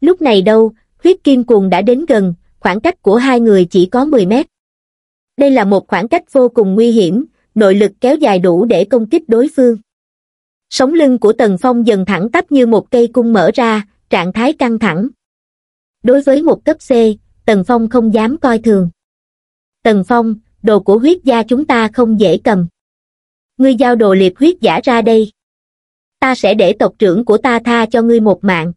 Speaker 1: Lúc này đâu, huyết kim cùng đã đến gần, khoảng cách của hai người chỉ có 10 mét đây là một khoảng cách vô cùng nguy hiểm nội lực kéo dài đủ để công kích đối phương sống lưng của tần phong dần thẳng tắp như một cây cung mở ra trạng thái căng thẳng đối với một cấp c tần phong không dám coi thường tần phong đồ của huyết gia chúng ta không dễ cầm ngươi giao đồ liệp huyết giả ra đây ta sẽ để tộc trưởng của ta tha cho ngươi một mạng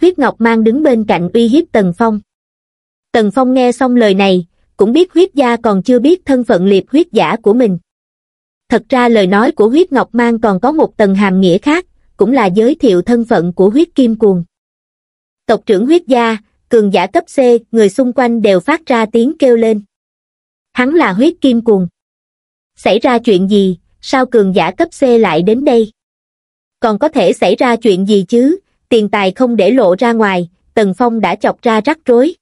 Speaker 1: huyết ngọc mang đứng bên cạnh uy hiếp tần phong tần phong nghe xong lời này cũng biết huyết gia còn chưa biết thân phận liệt huyết giả của mình. Thật ra lời nói của huyết ngọc mang còn có một tầng hàm nghĩa khác, cũng là giới thiệu thân phận của huyết kim cuồng. Tộc trưởng huyết gia, cường giả cấp C, người xung quanh đều phát ra tiếng kêu lên. Hắn là huyết kim cuồng. Xảy ra chuyện gì, sao cường giả cấp C lại đến đây? Còn có thể xảy ra chuyện gì chứ, tiền tài không để lộ ra ngoài, Tần Phong đã chọc ra rắc rối.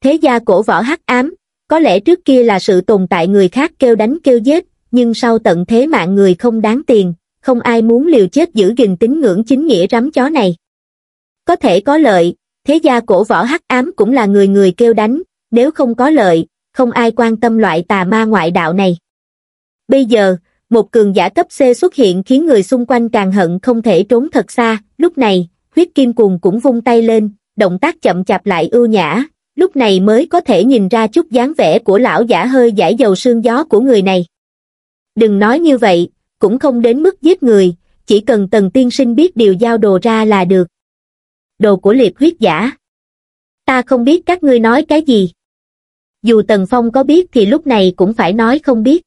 Speaker 1: Thế gia cổ võ hắc ám, có lẽ trước kia là sự tồn tại người khác kêu đánh kêu giết, nhưng sau tận thế mạng người không đáng tiền, không ai muốn liều chết giữ gìn tín ngưỡng chính nghĩa rắm chó này. Có thể có lợi, thế gia cổ võ hắc ám cũng là người người kêu đánh, nếu không có lợi, không ai quan tâm loại tà ma ngoại đạo này. Bây giờ, một cường giả cấp C xuất hiện khiến người xung quanh càng hận không thể trốn thật xa, lúc này, huyết kim cuồng cũng vung tay lên, động tác chậm chạp lại ưu nhã, lúc này mới có thể nhìn ra chút dáng vẻ của lão giả hơi giải dầu sương gió của người này đừng nói như vậy cũng không đến mức giết người chỉ cần tần tiên sinh biết điều giao đồ ra là được đồ của liệt huyết giả ta không biết các ngươi nói cái gì dù tần phong có biết thì lúc này cũng phải nói không biết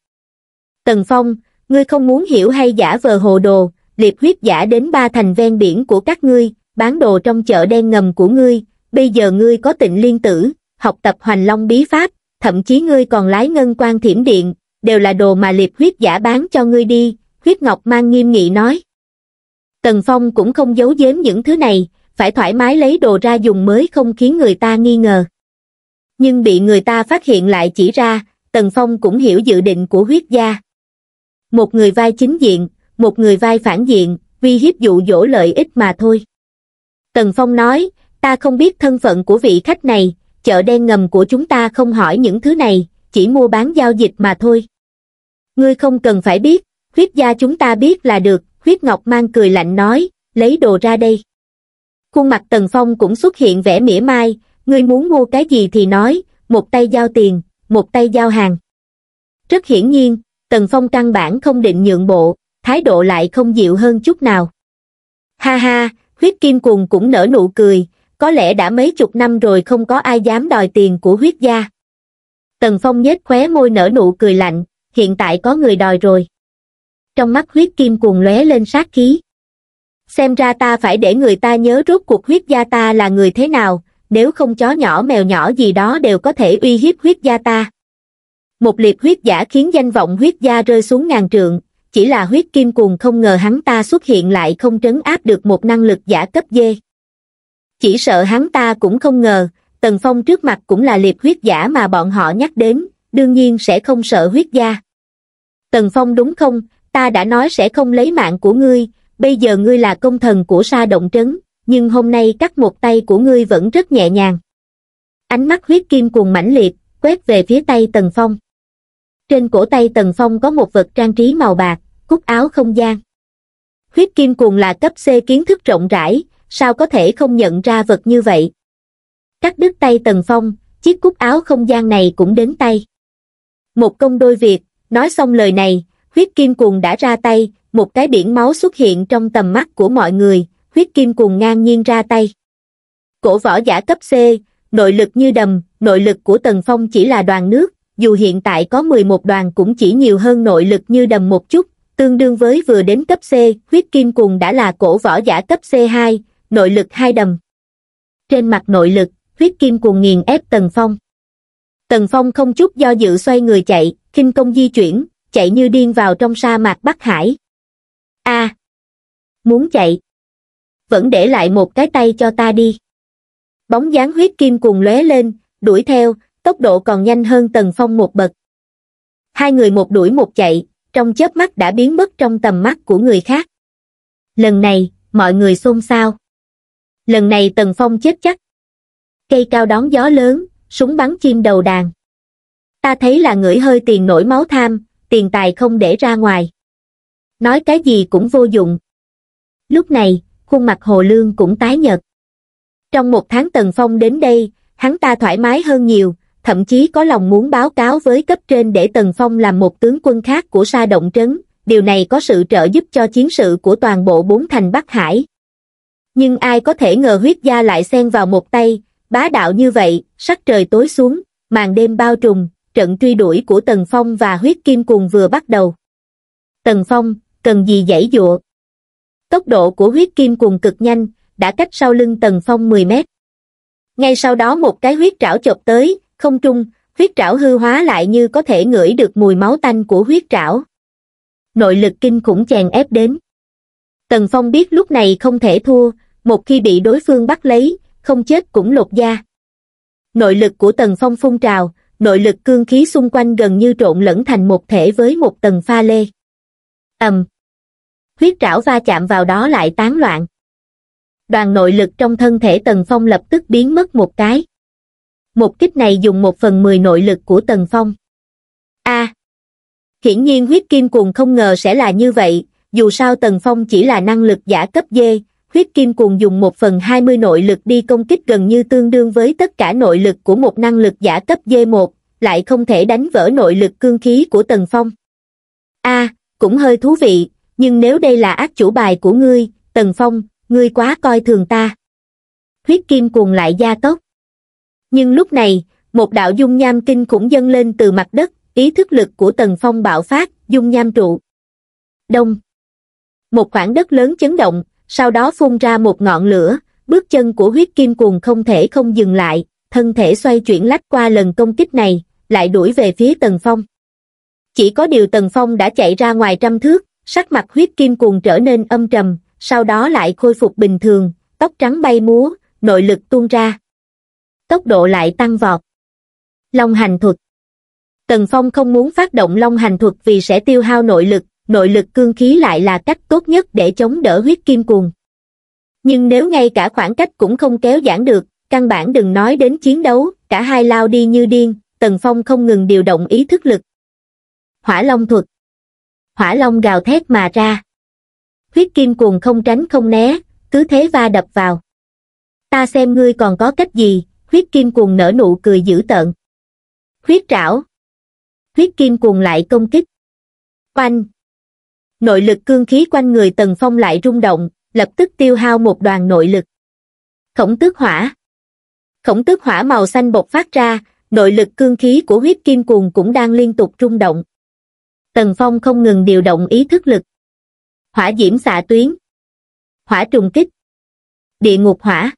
Speaker 1: tần phong ngươi không muốn hiểu hay giả vờ hồ đồ liệt huyết giả đến ba thành ven biển của các ngươi bán đồ trong chợ đen ngầm của ngươi bây giờ ngươi có tịnh liên tử, học tập hoành long bí pháp, thậm chí ngươi còn lái ngân quan thiểm điện, đều là đồ mà liệp huyết giả bán cho ngươi đi, huyết ngọc mang nghiêm nghị nói. Tần Phong cũng không giấu giếm những thứ này, phải thoải mái lấy đồ ra dùng mới không khiến người ta nghi ngờ. Nhưng bị người ta phát hiện lại chỉ ra, Tần Phong cũng hiểu dự định của huyết gia. Một người vai chính diện, một người vai phản diện, vi hiếp dụ dỗ lợi ích mà thôi. Tần Phong nói, ta không biết thân phận của vị khách này, chợ đen ngầm của chúng ta không hỏi những thứ này, chỉ mua bán giao dịch mà thôi. Ngươi không cần phải biết, Khuyết gia chúng ta biết là được, Khuyết ngọc mang cười lạnh nói, lấy đồ ra đây. Khuôn mặt Tần Phong cũng xuất hiện vẻ mỉa mai, ngươi muốn mua cái gì thì nói, một tay giao tiền, một tay giao hàng. Rất hiển nhiên, Tần Phong căn bản không định nhượng bộ, thái độ lại không dịu hơn chút nào. Ha ha, Khuyết kim cuồng cũng nở nụ cười, có lẽ đã mấy chục năm rồi không có ai dám đòi tiền của huyết gia. Tần Phong nhếch khóe môi nở nụ cười lạnh, hiện tại có người đòi rồi. Trong mắt huyết kim cuồng lóe lên sát khí. Xem ra ta phải để người ta nhớ rốt cuộc huyết gia ta là người thế nào, nếu không chó nhỏ mèo nhỏ gì đó đều có thể uy hiếp huyết gia ta. Một liệt huyết giả khiến danh vọng huyết gia rơi xuống ngàn trượng, chỉ là huyết kim cuồng không ngờ hắn ta xuất hiện lại không trấn áp được một năng lực giả cấp dê chỉ sợ hắn ta cũng không ngờ tần phong trước mặt cũng là liệt huyết giả mà bọn họ nhắc đến đương nhiên sẽ không sợ huyết gia tần phong đúng không ta đã nói sẽ không lấy mạng của ngươi bây giờ ngươi là công thần của sa động trấn nhưng hôm nay cắt một tay của ngươi vẫn rất nhẹ nhàng ánh mắt huyết kim cuồng mãnh liệt quét về phía tay tần phong trên cổ tay tần phong có một vật trang trí màu bạc cúc áo không gian huyết kim cuồng là cấp c kiến thức rộng rãi sao có thể không nhận ra vật như vậy cắt đứt tay tần phong chiếc cúc áo không gian này cũng đến tay một công đôi việc nói xong lời này huyết kim cuồng đã ra tay một cái biển máu xuất hiện trong tầm mắt của mọi người huyết kim cuồng ngang nhiên ra tay cổ võ giả cấp c nội lực như đầm nội lực của tần phong chỉ là đoàn nước dù hiện tại có 11 đoàn cũng chỉ nhiều hơn nội lực như đầm một chút tương đương với vừa đến cấp C, huyết kim cùng đã là cổ võ giả cấp C2, nội lực hai đầm. Trên mặt nội lực, huyết kim cuồng nghiền ép Tần Phong. Tần Phong không chút do dự xoay người chạy, khinh công di chuyển, chạy như điên vào trong sa mạc Bắc Hải. A, muốn chạy. Vẫn để lại một cái tay cho ta đi. Bóng dáng huyết kim cuồng lóe lên, đuổi theo, tốc độ còn nhanh hơn Tần Phong một bậc. Hai người một đuổi một chạy, trong chớp mắt đã biến mất trong tầm mắt của người khác. Lần này, mọi người xôn xao lần này tần phong chết chắc cây cao đón gió lớn súng bắn chim đầu đàn ta thấy là ngửi hơi tiền nổi máu tham tiền tài không để ra ngoài nói cái gì cũng vô dụng lúc này khuôn mặt hồ lương cũng tái nhợt trong một tháng tần phong đến đây hắn ta thoải mái hơn nhiều thậm chí có lòng muốn báo cáo với cấp trên để tần phong làm một tướng quân khác của sa động trấn điều này có sự trợ giúp cho chiến sự của toàn bộ bốn thành bắc hải nhưng ai có thể ngờ huyết gia lại xen vào một tay, bá đạo như vậy, sắc trời tối xuống, màn đêm bao trùm, trận truy đuổi của Tần Phong và huyết kim cùng vừa bắt đầu. Tần Phong, cần gì dãy dụa? Tốc độ của huyết kim cùng cực nhanh, đã cách sau lưng Tần Phong 10 mét. Ngay sau đó một cái huyết trảo chộp tới, không trung, huyết trảo hư hóa lại như có thể ngửi được mùi máu tanh của huyết trảo. Nội lực kinh khủng chèn ép đến. Tần Phong biết lúc này không thể thua, một khi bị đối phương bắt lấy, không chết cũng lột da. Nội lực của Tần Phong phun trào, nội lực cương khí xung quanh gần như trộn lẫn thành một thể với một tầng pha lê. ầm, Huyết trảo va chạm vào đó lại tán loạn. Đoàn nội lực trong thân thể Tần Phong lập tức biến mất một cái. Một kích này dùng một phần mười nội lực của Tần Phong. A. hiển nhiên huyết kim cuồng không ngờ sẽ là như vậy, dù sao Tần Phong chỉ là năng lực giả cấp dê, huyết kim cuồng dùng một phần hai mươi nội lực đi công kích gần như tương đương với tất cả nội lực của một năng lực giả cấp dê một, lại không thể đánh vỡ nội lực cương khí của Tần Phong. a cũng hơi thú vị, nhưng nếu đây là ác chủ bài của ngươi, Tần Phong, ngươi quá coi thường ta. Huyết kim cuồng lại gia tốc. Nhưng lúc này, một đạo dung nham kinh cũng dâng lên từ mặt đất, ý thức lực của Tần Phong bạo phát, dung nham trụ. Đông một khoảng đất lớn chấn động, sau đó phun ra một ngọn lửa, bước chân của huyết kim cuồng không thể không dừng lại, thân thể xoay chuyển lách qua lần công kích này, lại đuổi về phía Tần Phong. Chỉ có điều Tần Phong đã chạy ra ngoài trăm thước, sắc mặt huyết kim cuồng trở nên âm trầm, sau đó lại khôi phục bình thường, tóc trắng bay múa, nội lực tuôn ra. Tốc độ lại tăng vọt. Long hành thuật Tần Phong không muốn phát động long hành thuật vì sẽ tiêu hao nội lực, nội lực cương khí lại là cách tốt nhất để chống đỡ huyết kim cuồng. Nhưng nếu ngay cả khoảng cách cũng không kéo giãn được, căn bản đừng nói đến chiến đấu, cả hai lao đi như điên, Tần Phong không ngừng điều động ý thức lực. Hỏa Long thuật Hỏa Long gào thét mà ra. Huyết kim cuồng không tránh không né, cứ thế va đập vào. Ta xem ngươi còn có cách gì, huyết kim cuồng nở nụ cười dữ tợn. Huyết trảo Huyết kim cuồng lại công kích. Oanh, nội lực cương khí quanh người tần phong lại rung động lập tức tiêu hao một đoàn nội lực khổng tước hỏa khổng tước hỏa màu xanh bột phát ra nội lực cương khí của huyết kim cuồng cũng đang liên tục rung động tần phong không ngừng điều động ý thức lực hỏa diễm xạ tuyến hỏa trùng kích địa ngục hỏa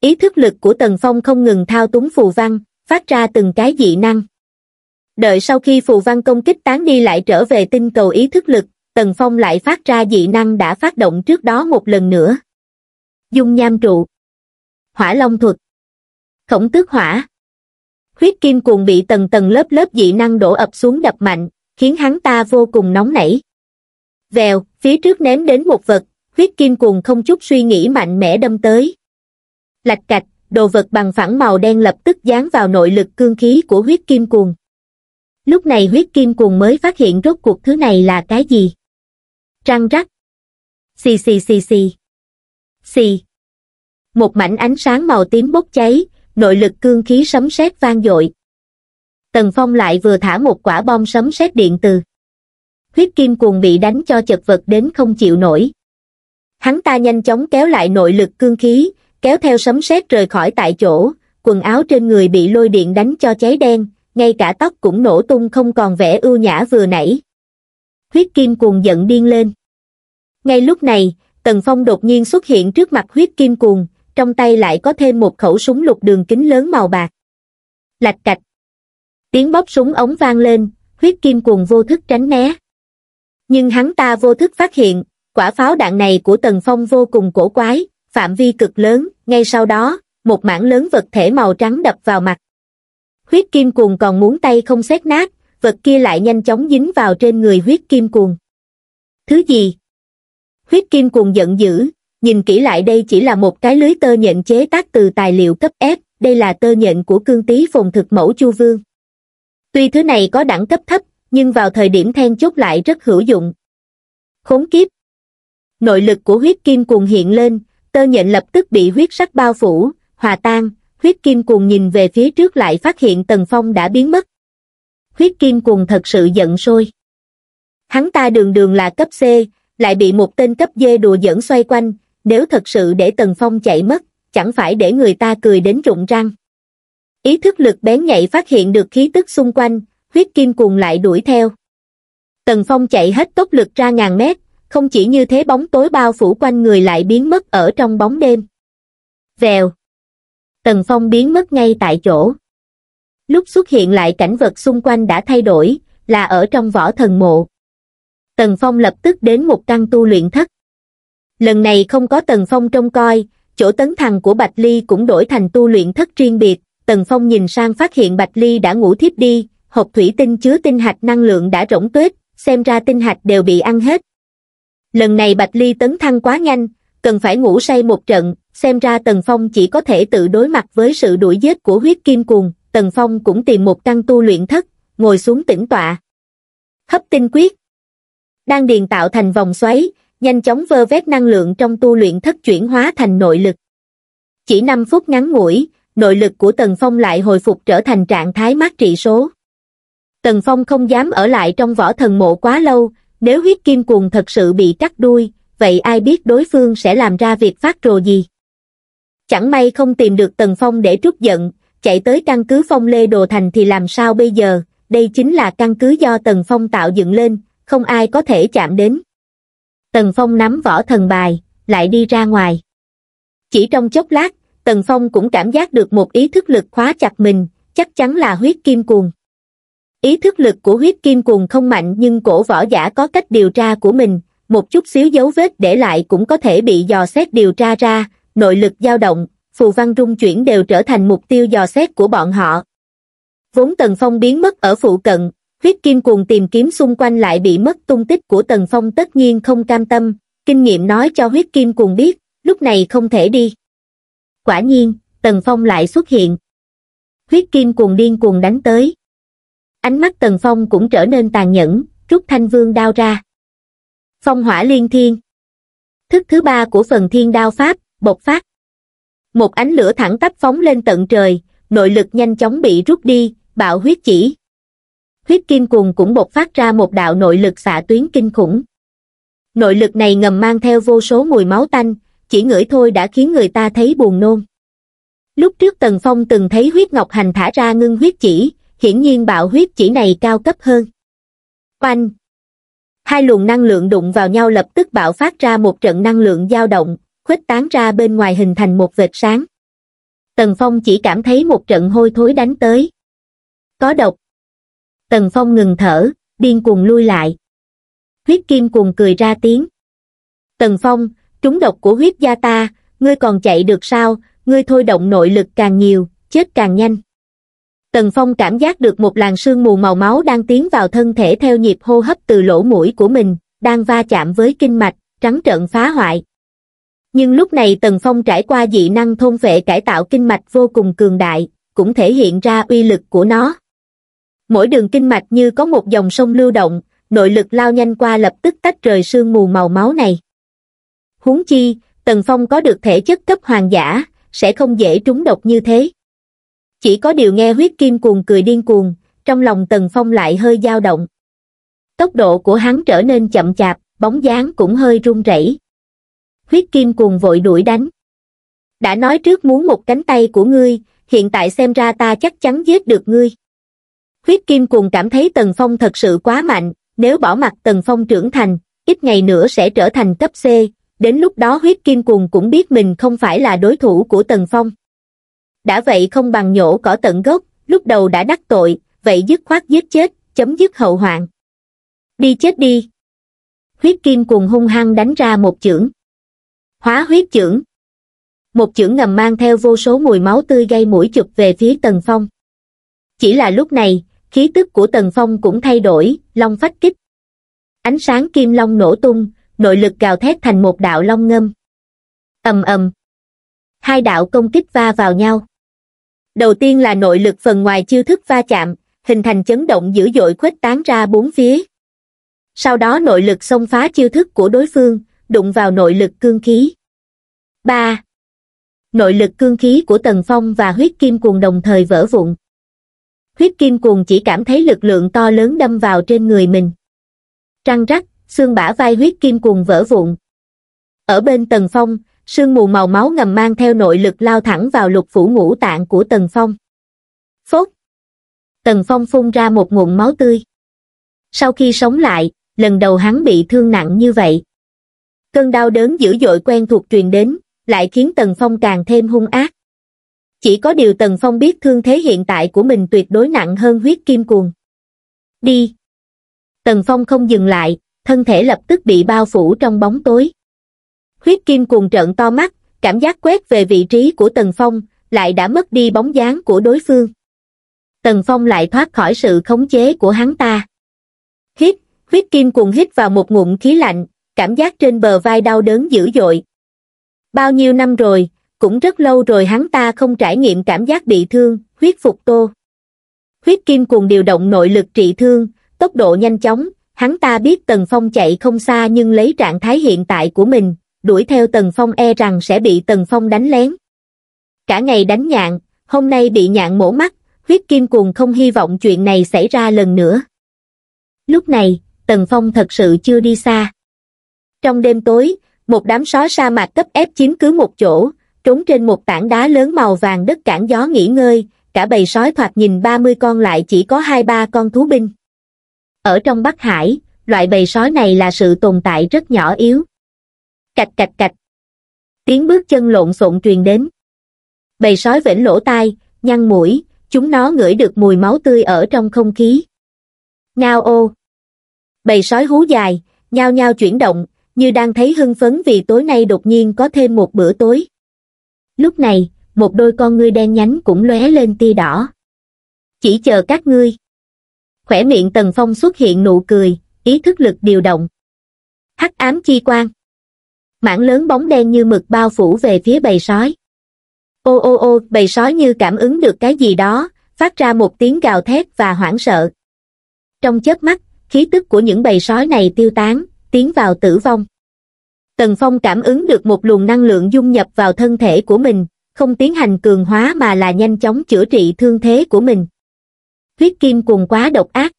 Speaker 1: ý thức lực của tần phong không ngừng thao túng phù văn phát ra từng cái dị năng đợi sau khi phù văn công kích tán đi lại trở về tinh cầu ý thức lực tần phong lại phát ra dị năng đã phát động trước đó một lần nữa dung nham trụ hỏa long thuật khổng tước hỏa huyết kim cuồng bị tầng tầng lớp lớp dị năng đổ ập xuống đập mạnh khiến hắn ta vô cùng nóng nảy vèo phía trước ném đến một vật huyết kim cuồng không chút suy nghĩ mạnh mẽ đâm tới lạch cạch đồ vật bằng phẳng màu đen lập tức dán vào nội lực cương khí của huyết kim cuồng lúc này huyết kim cuồng mới phát hiện rốt cuộc thứ này là cái gì Răng rắc. Xì xì xì xì. Xì. Một mảnh ánh sáng màu tím bốc cháy, nội lực cương khí sấm sét vang dội. Tần Phong lại vừa thả một quả bom sấm sét điện từ. Huyết kim cuồng bị đánh cho chật vật đến không chịu nổi. Hắn ta nhanh chóng kéo lại nội lực cương khí, kéo theo sấm sét rời khỏi tại chỗ, quần áo trên người bị lôi điện đánh cho cháy đen, ngay cả tóc cũng nổ tung không còn vẻ ưu nhã vừa nãy huyết kim cuồng giận điên lên. Ngay lúc này, Tần Phong đột nhiên xuất hiện trước mặt huyết kim cuồng, trong tay lại có thêm một khẩu súng lục đường kính lớn màu bạc. Lạch cạch. Tiếng bóp súng ống vang lên, huyết kim cuồng vô thức tránh né. Nhưng hắn ta vô thức phát hiện, quả pháo đạn này của Tần Phong vô cùng cổ quái, phạm vi cực lớn, ngay sau đó, một mảng lớn vật thể màu trắng đập vào mặt. Huyết kim cuồng còn muốn tay không xét nát, vật kia lại nhanh chóng dính vào trên người huyết kim cuồng. Thứ gì? Huyết kim cuồng giận dữ, nhìn kỹ lại đây chỉ là một cái lưới tơ nhận chế tác từ tài liệu cấp S, đây là tơ nhận của cương tý phồn thực mẫu chu vương. Tuy thứ này có đẳng cấp thấp, nhưng vào thời điểm then chốt lại rất hữu dụng. Khốn kiếp! Nội lực của huyết kim cuồng hiện lên, tơ nhện lập tức bị huyết sắc bao phủ, hòa tan, huyết kim cuồng nhìn về phía trước lại phát hiện Tần Phong đã biến mất huyết kim cuồng thật sự giận sôi. Hắn ta đường đường là cấp C, lại bị một tên cấp D đùa giỡn xoay quanh, nếu thật sự để Tần Phong chạy mất, chẳng phải để người ta cười đến rụng răng. Ý thức lực bén nhạy phát hiện được khí tức xung quanh, huyết kim cuồng lại đuổi theo. Tần Phong chạy hết tốc lực ra ngàn mét, không chỉ như thế bóng tối bao phủ quanh người lại biến mất ở trong bóng đêm. Vèo. Tần Phong biến mất ngay tại chỗ lúc xuất hiện lại cảnh vật xung quanh đã thay đổi, là ở trong võ thần mộ. Tần Phong lập tức đến một căn tu luyện thất. Lần này không có Tần Phong trông coi, chỗ tấn thằng của Bạch Ly cũng đổi thành tu luyện thất riêng biệt, Tần Phong nhìn sang phát hiện Bạch Ly đã ngủ thiếp đi, hộp thủy tinh chứa tinh hạch năng lượng đã rỗng tuyết, xem ra tinh hạch đều bị ăn hết. Lần này Bạch Ly tấn thăng quá nhanh, cần phải ngủ say một trận, xem ra Tần Phong chỉ có thể tự đối mặt với sự đuổi giết của huyết kim cuồng. Tần Phong cũng tìm một căn tu luyện thất, ngồi xuống tĩnh tọa. Hấp tinh quyết. Đang điền tạo thành vòng xoáy, nhanh chóng vơ vét năng lượng trong tu luyện thất chuyển hóa thành nội lực. Chỉ 5 phút ngắn ngủi, nội lực của Tần Phong lại hồi phục trở thành trạng thái mát trị số. Tần Phong không dám ở lại trong võ thần mộ quá lâu, nếu huyết kim cuồng thật sự bị cắt đuôi, vậy ai biết đối phương sẽ làm ra việc phát rồ gì. Chẳng may không tìm được Tần Phong để trút giận, chạy tới căn cứ phong lê đồ thành thì làm sao bây giờ, đây chính là căn cứ do Tần Phong tạo dựng lên, không ai có thể chạm đến. Tần Phong nắm võ thần bài, lại đi ra ngoài. Chỉ trong chốc lát, Tần Phong cũng cảm giác được một ý thức lực khóa chặt mình, chắc chắn là huyết kim cuồng. Ý thức lực của huyết kim cuồng không mạnh nhưng cổ võ giả có cách điều tra của mình, một chút xíu dấu vết để lại cũng có thể bị dò xét điều tra ra, nội lực dao động, phù văn rung chuyển đều trở thành mục tiêu dò xét của bọn họ. Vốn Tần Phong biến mất ở phụ cận, huyết kim cuồng tìm kiếm xung quanh lại bị mất tung tích của Tần Phong tất nhiên không cam tâm, kinh nghiệm nói cho huyết kim cuồng biết, lúc này không thể đi. Quả nhiên, Tần Phong lại xuất hiện. Huyết kim cuồng điên cuồng đánh tới. Ánh mắt Tần Phong cũng trở nên tàn nhẫn, rút thanh vương đao ra. Phong hỏa liên thiên. Thức thứ ba của phần thiên đao pháp, bộc phát một ánh lửa thẳng tắp phóng lên tận trời, nội lực nhanh chóng bị rút đi, bạo huyết chỉ. Huyết kim cuồng cũng bộc phát ra một đạo nội lực xạ tuyến kinh khủng. Nội lực này ngầm mang theo vô số mùi máu tanh, chỉ ngửi thôi đã khiến người ta thấy buồn nôn. Lúc trước Tần Phong từng thấy huyết ngọc hành thả ra ngưng huyết chỉ, hiển nhiên bạo huyết chỉ này cao cấp hơn. Oanh! Hai luồng năng lượng đụng vào nhau lập tức bạo phát ra một trận năng lượng dao động, khuếch tán ra bên ngoài hình thành một vệt sáng. Tần Phong chỉ cảm thấy một trận hôi thối đánh tới. Có độc. Tần Phong ngừng thở, điên cuồng lui lại. Huyết Kim cuồng cười ra tiếng. Tần Phong, trúng độc của huyết gia ta, ngươi còn chạy được sao, ngươi thôi động nội lực càng nhiều, chết càng nhanh. Tần Phong cảm giác được một làn sương mù màu máu đang tiến vào thân thể theo nhịp hô hấp từ lỗ mũi của mình, đang va chạm với kinh mạch, trắng trợn phá hoại nhưng lúc này Tần Phong trải qua dị năng thôn vệ cải tạo kinh mạch vô cùng cường đại, cũng thể hiện ra uy lực của nó. Mỗi đường kinh mạch như có một dòng sông lưu động, nội lực lao nhanh qua lập tức tách rời sương mù màu máu này. Huống chi, Tần Phong có được thể chất cấp hoàng giả, sẽ không dễ trúng độc như thế. Chỉ có điều nghe huyết kim cuồng cười điên cuồng, trong lòng Tần Phong lại hơi dao động. Tốc độ của hắn trở nên chậm chạp, bóng dáng cũng hơi run rẩy huyết kim cuồng vội đuổi đánh. Đã nói trước muốn một cánh tay của ngươi, hiện tại xem ra ta chắc chắn giết được ngươi. Huyết kim cuồng cảm thấy Tần Phong thật sự quá mạnh, nếu bỏ mặt Tần Phong trưởng thành, ít ngày nữa sẽ trở thành cấp C, đến lúc đó huyết kim cuồng cũng biết mình không phải là đối thủ của Tần Phong. Đã vậy không bằng nhổ cỏ tận gốc, lúc đầu đã đắc tội, vậy dứt khoát giết chết, chấm dứt hậu hoạn. Đi chết đi. Huyết kim cuồng hung hăng đánh ra một chưởng. Hóa huyết chưởng. Một chưởng ngầm mang theo vô số mùi máu tươi gây mũi chụp về phía Tần Phong. Chỉ là lúc này, khí tức của Tần Phong cũng thay đổi, long phách kích. Ánh sáng kim long nổ tung, nội lực gào thét thành một đạo long ngâm. ầm ầm. Hai đạo công kích va vào nhau. Đầu tiên là nội lực phần ngoài chiêu thức va chạm, hình thành chấn động dữ dội khuếch tán ra bốn phía. Sau đó nội lực xông phá chiêu thức của đối phương, đụng vào nội lực cương khí. 3. Nội lực cương khí của Tần Phong và huyết kim cuồng đồng thời vỡ vụn. Huyết kim cuồng chỉ cảm thấy lực lượng to lớn đâm vào trên người mình. Răng rắc, xương bả vai huyết kim cuồng vỡ vụn. Ở bên Tần Phong, sương mù màu máu ngầm mang theo nội lực lao thẳng vào lục phủ ngũ tạng của Tần Phong. Phốt! Tần Phong phun ra một nguồn máu tươi. Sau khi sống lại, lần đầu hắn bị thương nặng như vậy. Cơn đau đớn dữ dội quen thuộc truyền đến, lại khiến Tần Phong càng thêm hung ác. Chỉ có điều Tần Phong biết thương thế hiện tại của mình tuyệt đối nặng hơn huyết kim cuồng. Đi! Tần Phong không dừng lại, thân thể lập tức bị bao phủ trong bóng tối. Huyết kim cuồng trợn to mắt, cảm giác quét về vị trí của Tần Phong, lại đã mất đi bóng dáng của đối phương. Tần Phong lại thoát khỏi sự khống chế của hắn ta. Hít, huyết kim cuồng hít vào một ngụm khí lạnh, cảm giác trên bờ vai đau đớn dữ dội. Bao nhiêu năm rồi, cũng rất lâu rồi hắn ta không trải nghiệm cảm giác bị thương, huyết phục tô. Huyết kim cuồng điều động nội lực trị thương, tốc độ nhanh chóng, hắn ta biết Tần Phong chạy không xa nhưng lấy trạng thái hiện tại của mình, đuổi theo Tần Phong e rằng sẽ bị Tần Phong đánh lén. Cả ngày đánh nhạn, hôm nay bị nhạn mổ mắt, huyết kim cuồng không hy vọng chuyện này xảy ra lần nữa. Lúc này, Tần Phong thật sự chưa đi xa. Trong đêm tối, một đám sói sa mạc cấp ép chiếm cứ một chỗ, trốn trên một tảng đá lớn màu vàng đất cản gió nghỉ ngơi, cả bầy sói thoạt nhìn 30 con lại chỉ có 2-3 con thú binh. Ở trong Bắc Hải, loại bầy sói này là sự tồn tại rất nhỏ yếu. Cạch cạch cạch. Tiếng bước chân lộn xộn truyền đến. Bầy sói vểnh lỗ tai, nhăn mũi, chúng nó ngửi được mùi máu tươi ở trong không khí. Ngao ô. Bầy sói hú dài, nhao nhao chuyển động, như đang thấy hưng phấn vì tối nay đột nhiên có thêm một bữa tối. Lúc này, một đôi con ngươi đen nhánh cũng lóe lên tia đỏ. Chỉ chờ các ngươi. Khỏe miệng Tần Phong xuất hiện nụ cười, ý thức lực điều động. Hắc ám chi quang. Mảng lớn bóng đen như mực bao phủ về phía bầy sói. Ô ô ô, bầy sói như cảm ứng được cái gì đó, phát ra một tiếng gào thét và hoảng sợ. Trong chớp mắt, khí tức của những bầy sói này tiêu tán, tiến vào tử vong. Tần Phong cảm ứng được một luồng năng lượng dung nhập vào thân thể của mình, không tiến hành cường hóa mà là nhanh chóng chữa trị thương thế của mình. Huyết kim cùng quá độc ác.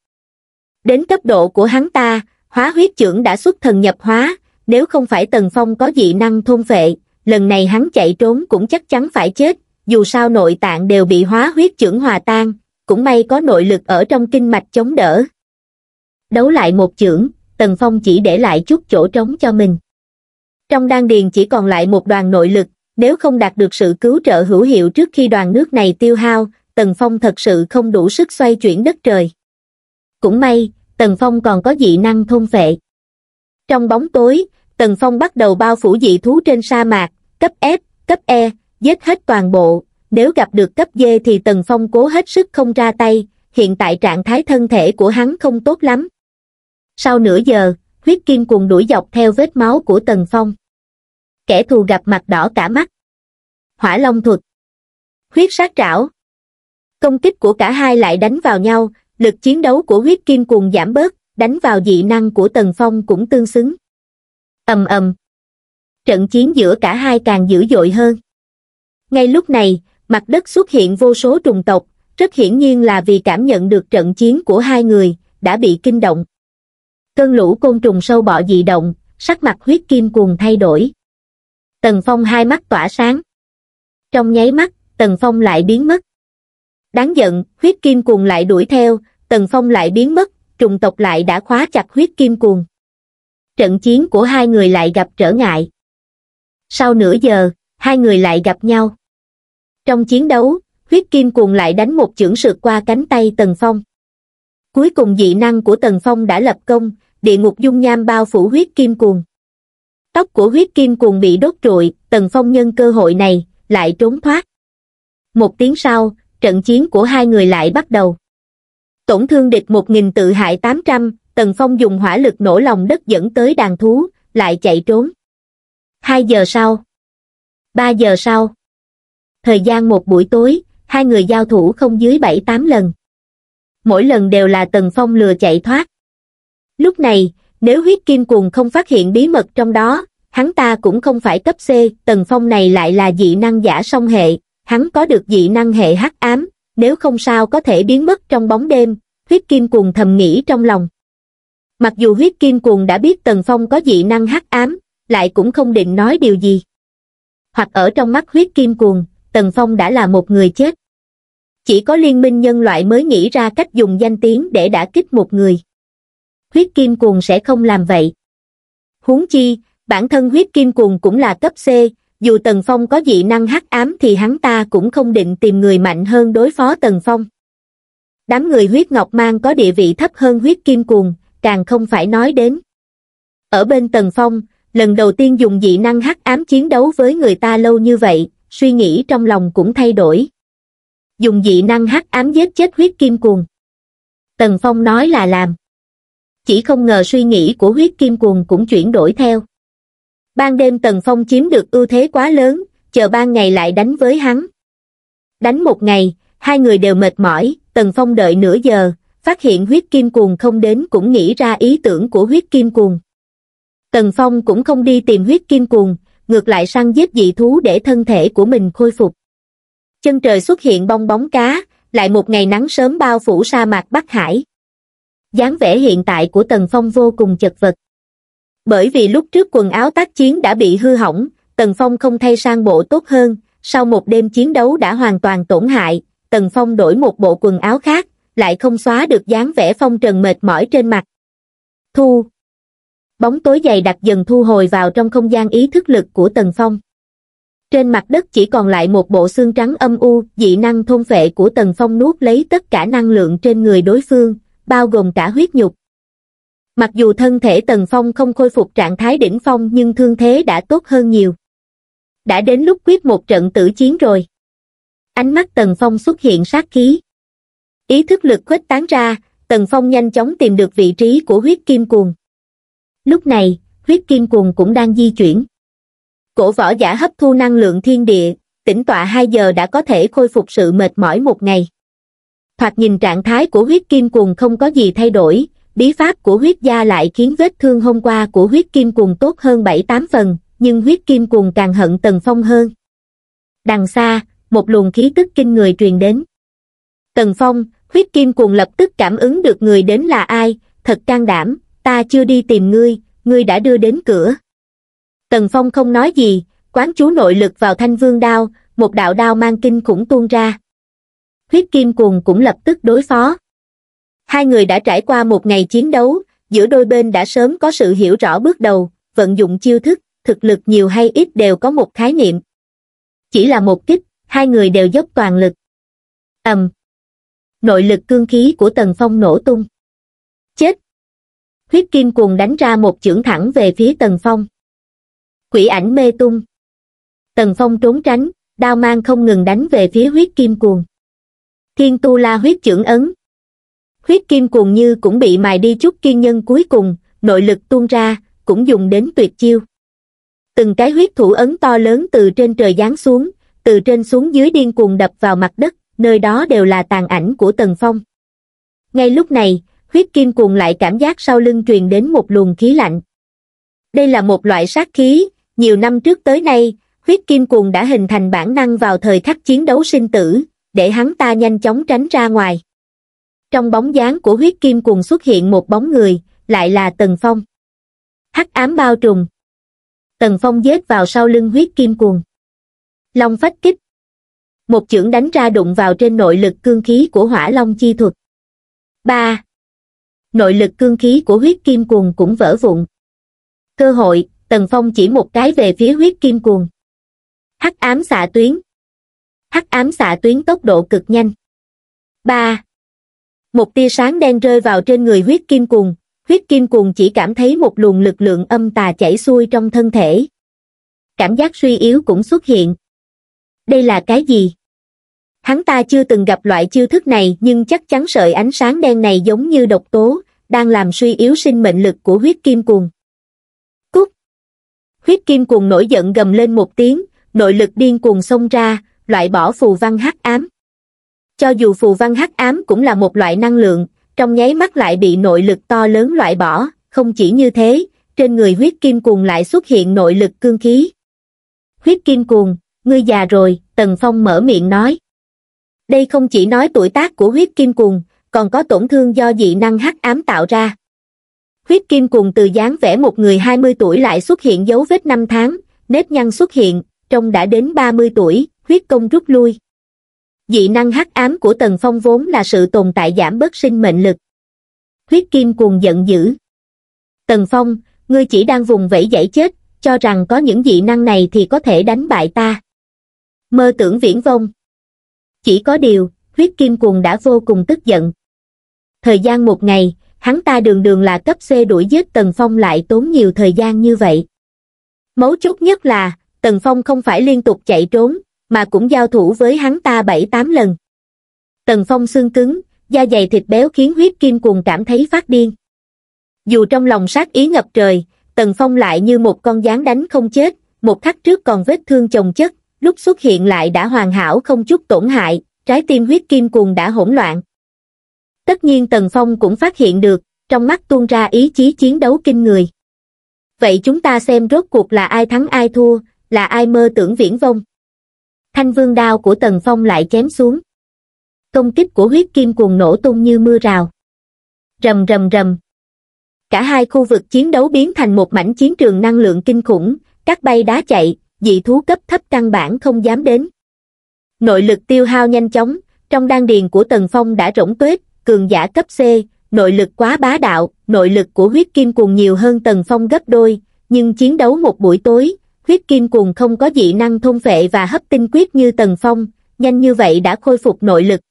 Speaker 1: Đến cấp độ của hắn ta, hóa huyết trưởng đã xuất thần nhập hóa, nếu không phải Tần Phong có dị năng thôn phệ, lần này hắn chạy trốn cũng chắc chắn phải chết, dù sao nội tạng đều bị hóa huyết trưởng hòa tan, cũng may có nội lực ở trong kinh mạch chống đỡ. Đấu lại một trưởng, Tần Phong chỉ để lại chút chỗ trống cho mình. Trong đan điền chỉ còn lại một đoàn nội lực, nếu không đạt được sự cứu trợ hữu hiệu trước khi đoàn nước này tiêu hao, Tần Phong thật sự không đủ sức xoay chuyển đất trời. Cũng may, Tần Phong còn có dị năng thôn vệ. Trong bóng tối, Tần Phong bắt đầu bao phủ dị thú trên sa mạc, cấp F, cấp E, giết hết toàn bộ, nếu gặp được cấp D thì Tần Phong cố hết sức không ra tay, hiện tại trạng thái thân thể của hắn không tốt lắm, sau nửa giờ huyết kim cuồng đuổi dọc theo vết máu của tần phong kẻ thù gặp mặt đỏ cả mắt hỏa long thuật huyết sát trảo công kích của cả hai lại đánh vào nhau lực chiến đấu của huyết kim cuồng giảm bớt đánh vào dị năng của tần phong cũng tương xứng ầm ầm trận chiến giữa cả hai càng dữ dội hơn ngay lúc này mặt đất xuất hiện vô số trùng tộc rất hiển nhiên là vì cảm nhận được trận chiến của hai người đã bị kinh động cơn lũ côn trùng sâu bọ dị động, sắc mặt huyết kim cuồng thay đổi. Tần Phong hai mắt tỏa sáng. Trong nháy mắt, Tần Phong lại biến mất. Đáng giận, huyết kim cuồng lại đuổi theo, Tần Phong lại biến mất, trùng tộc lại đã khóa chặt huyết kim cuồng. Trận chiến của hai người lại gặp trở ngại. Sau nửa giờ, hai người lại gặp nhau. Trong chiến đấu, huyết kim cuồng lại đánh một chưởng sượt qua cánh tay Tần Phong. Cuối cùng dị năng của Tần Phong đã lập công, địa ngục dung nham bao phủ huyết kim cuồng. Tóc của huyết kim cuồng bị đốt rụi. Tần Phong nhân cơ hội này, lại trốn thoát. Một tiếng sau, trận chiến của hai người lại bắt đầu. Tổn thương địch 1.000 tự hại 800, Tần Phong dùng hỏa lực nổ lòng đất dẫn tới đàn thú, lại chạy trốn. Hai giờ sau. Ba giờ sau. Thời gian một buổi tối, hai người giao thủ không dưới bảy tám lần mỗi lần đều là tần phong lừa chạy thoát. Lúc này, nếu huyết kim cuồng không phát hiện bí mật trong đó, hắn ta cũng không phải cấp C, tần phong này lại là dị năng giả song hệ, hắn có được dị năng hệ hắc ám, nếu không sao có thể biến mất trong bóng đêm, huyết kim cuồng thầm nghĩ trong lòng. Mặc dù huyết kim cuồng đã biết tần phong có dị năng hắc ám, lại cũng không định nói điều gì. Hoặc ở trong mắt huyết kim cuồng, tần phong đã là một người chết chỉ có liên minh nhân loại mới nghĩ ra cách dùng danh tiếng để đả kích một người huyết kim cuồng sẽ không làm vậy huống chi bản thân huyết kim cuồng cũng là cấp c dù tần phong có dị năng hắc ám thì hắn ta cũng không định tìm người mạnh hơn đối phó tần phong đám người huyết ngọc mang có địa vị thấp hơn huyết kim cuồng càng không phải nói đến ở bên tần phong lần đầu tiên dùng dị năng hắc ám chiến đấu với người ta lâu như vậy suy nghĩ trong lòng cũng thay đổi dùng dị năng hắc ám giết chết huyết kim cuồng. Tần Phong nói là làm. Chỉ không ngờ suy nghĩ của huyết kim cuồng cũng chuyển đổi theo. Ban đêm Tần Phong chiếm được ưu thế quá lớn, chờ ban ngày lại đánh với hắn. Đánh một ngày, hai người đều mệt mỏi, Tần Phong đợi nửa giờ, phát hiện huyết kim cuồng không đến cũng nghĩ ra ý tưởng của huyết kim cuồng. Tần Phong cũng không đi tìm huyết kim cuồng, ngược lại săn giết dị thú để thân thể của mình khôi phục chân trời xuất hiện bong bóng cá lại một ngày nắng sớm bao phủ sa mạc bắc hải dáng vẻ hiện tại của tần phong vô cùng chật vật bởi vì lúc trước quần áo tác chiến đã bị hư hỏng tần phong không thay sang bộ tốt hơn sau một đêm chiến đấu đã hoàn toàn tổn hại tần phong đổi một bộ quần áo khác lại không xóa được dáng vẻ phong trần mệt mỏi trên mặt thu bóng tối dày đặc dần thu hồi vào trong không gian ý thức lực của tần phong trên mặt đất chỉ còn lại một bộ xương trắng âm u, dị năng thôn phệ của Tần Phong nuốt lấy tất cả năng lượng trên người đối phương, bao gồm cả huyết nhục. Mặc dù thân thể Tần Phong không khôi phục trạng thái đỉnh phong nhưng thương thế đã tốt hơn nhiều. Đã đến lúc quyết một trận tử chiến rồi. Ánh mắt Tần Phong xuất hiện sát khí. Ý thức lực khuếch tán ra, Tần Phong nhanh chóng tìm được vị trí của huyết kim cuồng. Lúc này, huyết kim cuồng cũng đang di chuyển. Cổ võ giả hấp thu năng lượng thiên địa, tĩnh tọa 2 giờ đã có thể khôi phục sự mệt mỏi một ngày. Thoạt nhìn trạng thái của huyết kim cuồng không có gì thay đổi, bí pháp của huyết gia lại khiến vết thương hôm qua của huyết kim cuồng tốt hơn 7-8 phần, nhưng huyết kim cuồng càng hận Tần Phong hơn. Đằng xa, một luồng khí tức kinh người truyền đến. Tần Phong, huyết kim cuồng lập tức cảm ứng được người đến là ai, thật can đảm, ta chưa đi tìm ngươi, ngươi đã đưa đến cửa. Tần Phong không nói gì, quán chú nội lực vào thanh vương đao, một đạo đao mang kinh khủng tuôn ra. Huyết kim cuồng cũng lập tức đối phó. Hai người đã trải qua một ngày chiến đấu, giữa đôi bên đã sớm có sự hiểu rõ bước đầu, vận dụng chiêu thức, thực lực nhiều hay ít đều có một khái niệm. Chỉ là một kích, hai người đều dốc toàn lực. ầm, Nội lực cương khí của Tần Phong nổ tung. Chết! Huyết kim cuồng đánh ra một chưởng thẳng về phía Tần Phong quỷ ảnh mê tung. Tần Phong trốn tránh, đao mang không ngừng đánh về phía huyết kim cuồng. Thiên tu la huyết trưởng ấn. Huyết kim cuồng như cũng bị mài đi chút kiên nhân cuối cùng, nội lực tuôn ra, cũng dùng đến tuyệt chiêu. Từng cái huyết thủ ấn to lớn từ trên trời giáng xuống, từ trên xuống dưới điên cuồng đập vào mặt đất, nơi đó đều là tàn ảnh của Tần Phong. Ngay lúc này, huyết kim cuồng lại cảm giác sau lưng truyền đến một luồng khí lạnh. Đây là một loại sát khí, nhiều năm trước tới nay huyết kim cuồng đã hình thành bản năng vào thời khắc chiến đấu sinh tử để hắn ta nhanh chóng tránh ra ngoài trong bóng dáng của huyết kim cuồng xuất hiện một bóng người lại là tần phong hắc ám bao trùm tần phong dết vào sau lưng huyết kim cuồng long phách kích một chưởng đánh ra đụng vào trên nội lực cương khí của hỏa long chi thuật ba nội lực cương khí của huyết kim cuồng cũng vỡ vụn cơ hội tần phong chỉ một cái về phía huyết kim cuồng hắc ám xạ tuyến hắc ám xạ tuyến tốc độ cực nhanh ba một tia sáng đen rơi vào trên người huyết kim cuồng huyết kim cuồng chỉ cảm thấy một luồng lực lượng âm tà chảy xuôi trong thân thể cảm giác suy yếu cũng xuất hiện đây là cái gì hắn ta chưa từng gặp loại chiêu thức này nhưng chắc chắn sợi ánh sáng đen này giống như độc tố đang làm suy yếu sinh mệnh lực của huyết kim cuồng huyết kim cuồng nổi giận gầm lên một tiếng nội lực điên cuồng xông ra loại bỏ phù văn hắc ám cho dù phù văn hắc ám cũng là một loại năng lượng trong nháy mắt lại bị nội lực to lớn loại bỏ không chỉ như thế trên người huyết kim cuồng lại xuất hiện nội lực cương khí huyết kim cuồng ngươi già rồi tần phong mở miệng nói đây không chỉ nói tuổi tác của huyết kim cuồng còn có tổn thương do dị năng hắc ám tạo ra huyết kim cùng từ dáng vẽ một người hai mươi tuổi lại xuất hiện dấu vết năm tháng nếp nhăn xuất hiện trông đã đến ba mươi tuổi huyết công rút lui dị năng hắc ám của tần phong vốn là sự tồn tại giảm bớt sinh mệnh lực huyết kim cuồng giận dữ tần phong ngươi chỉ đang vùng vẫy dãy chết cho rằng có những dị năng này thì có thể đánh bại ta mơ tưởng viễn vông chỉ có điều huyết kim cuồng đã vô cùng tức giận thời gian một ngày hắn ta đường đường là cấp C đuổi giết Tần Phong lại tốn nhiều thời gian như vậy. Mấu chốt nhất là, Tần Phong không phải liên tục chạy trốn, mà cũng giao thủ với hắn ta 7-8 lần. Tần Phong xương cứng, da dày thịt béo khiến huyết kim cuồng cảm thấy phát điên. Dù trong lòng sát ý ngập trời, Tần Phong lại như một con gián đánh không chết, một khắc trước còn vết thương chồng chất, lúc xuất hiện lại đã hoàn hảo không chút tổn hại, trái tim huyết kim cuồng đã hỗn loạn. Tất nhiên Tần Phong cũng phát hiện được, trong mắt tuôn ra ý chí chiến đấu kinh người. Vậy chúng ta xem rốt cuộc là ai thắng ai thua, là ai mơ tưởng viễn vông. Thanh vương đao của Tần Phong lại chém xuống. Công kích của huyết kim cuồng nổ tung như mưa rào. Rầm rầm rầm. Cả hai khu vực chiến đấu biến thành một mảnh chiến trường năng lượng kinh khủng, các bay đá chạy, dị thú cấp thấp căn bản không dám đến. Nội lực tiêu hao nhanh chóng, trong đan điền của Tần Phong đã rỗng tuếch, cường giả cấp C, nội lực quá bá đạo, nội lực của huyết kim cuồng nhiều hơn tần phong gấp đôi, nhưng chiến đấu một buổi tối, huyết kim cuồng không có dị năng thôn vệ và hấp tinh quyết như tần phong, nhanh như vậy đã khôi phục nội lực.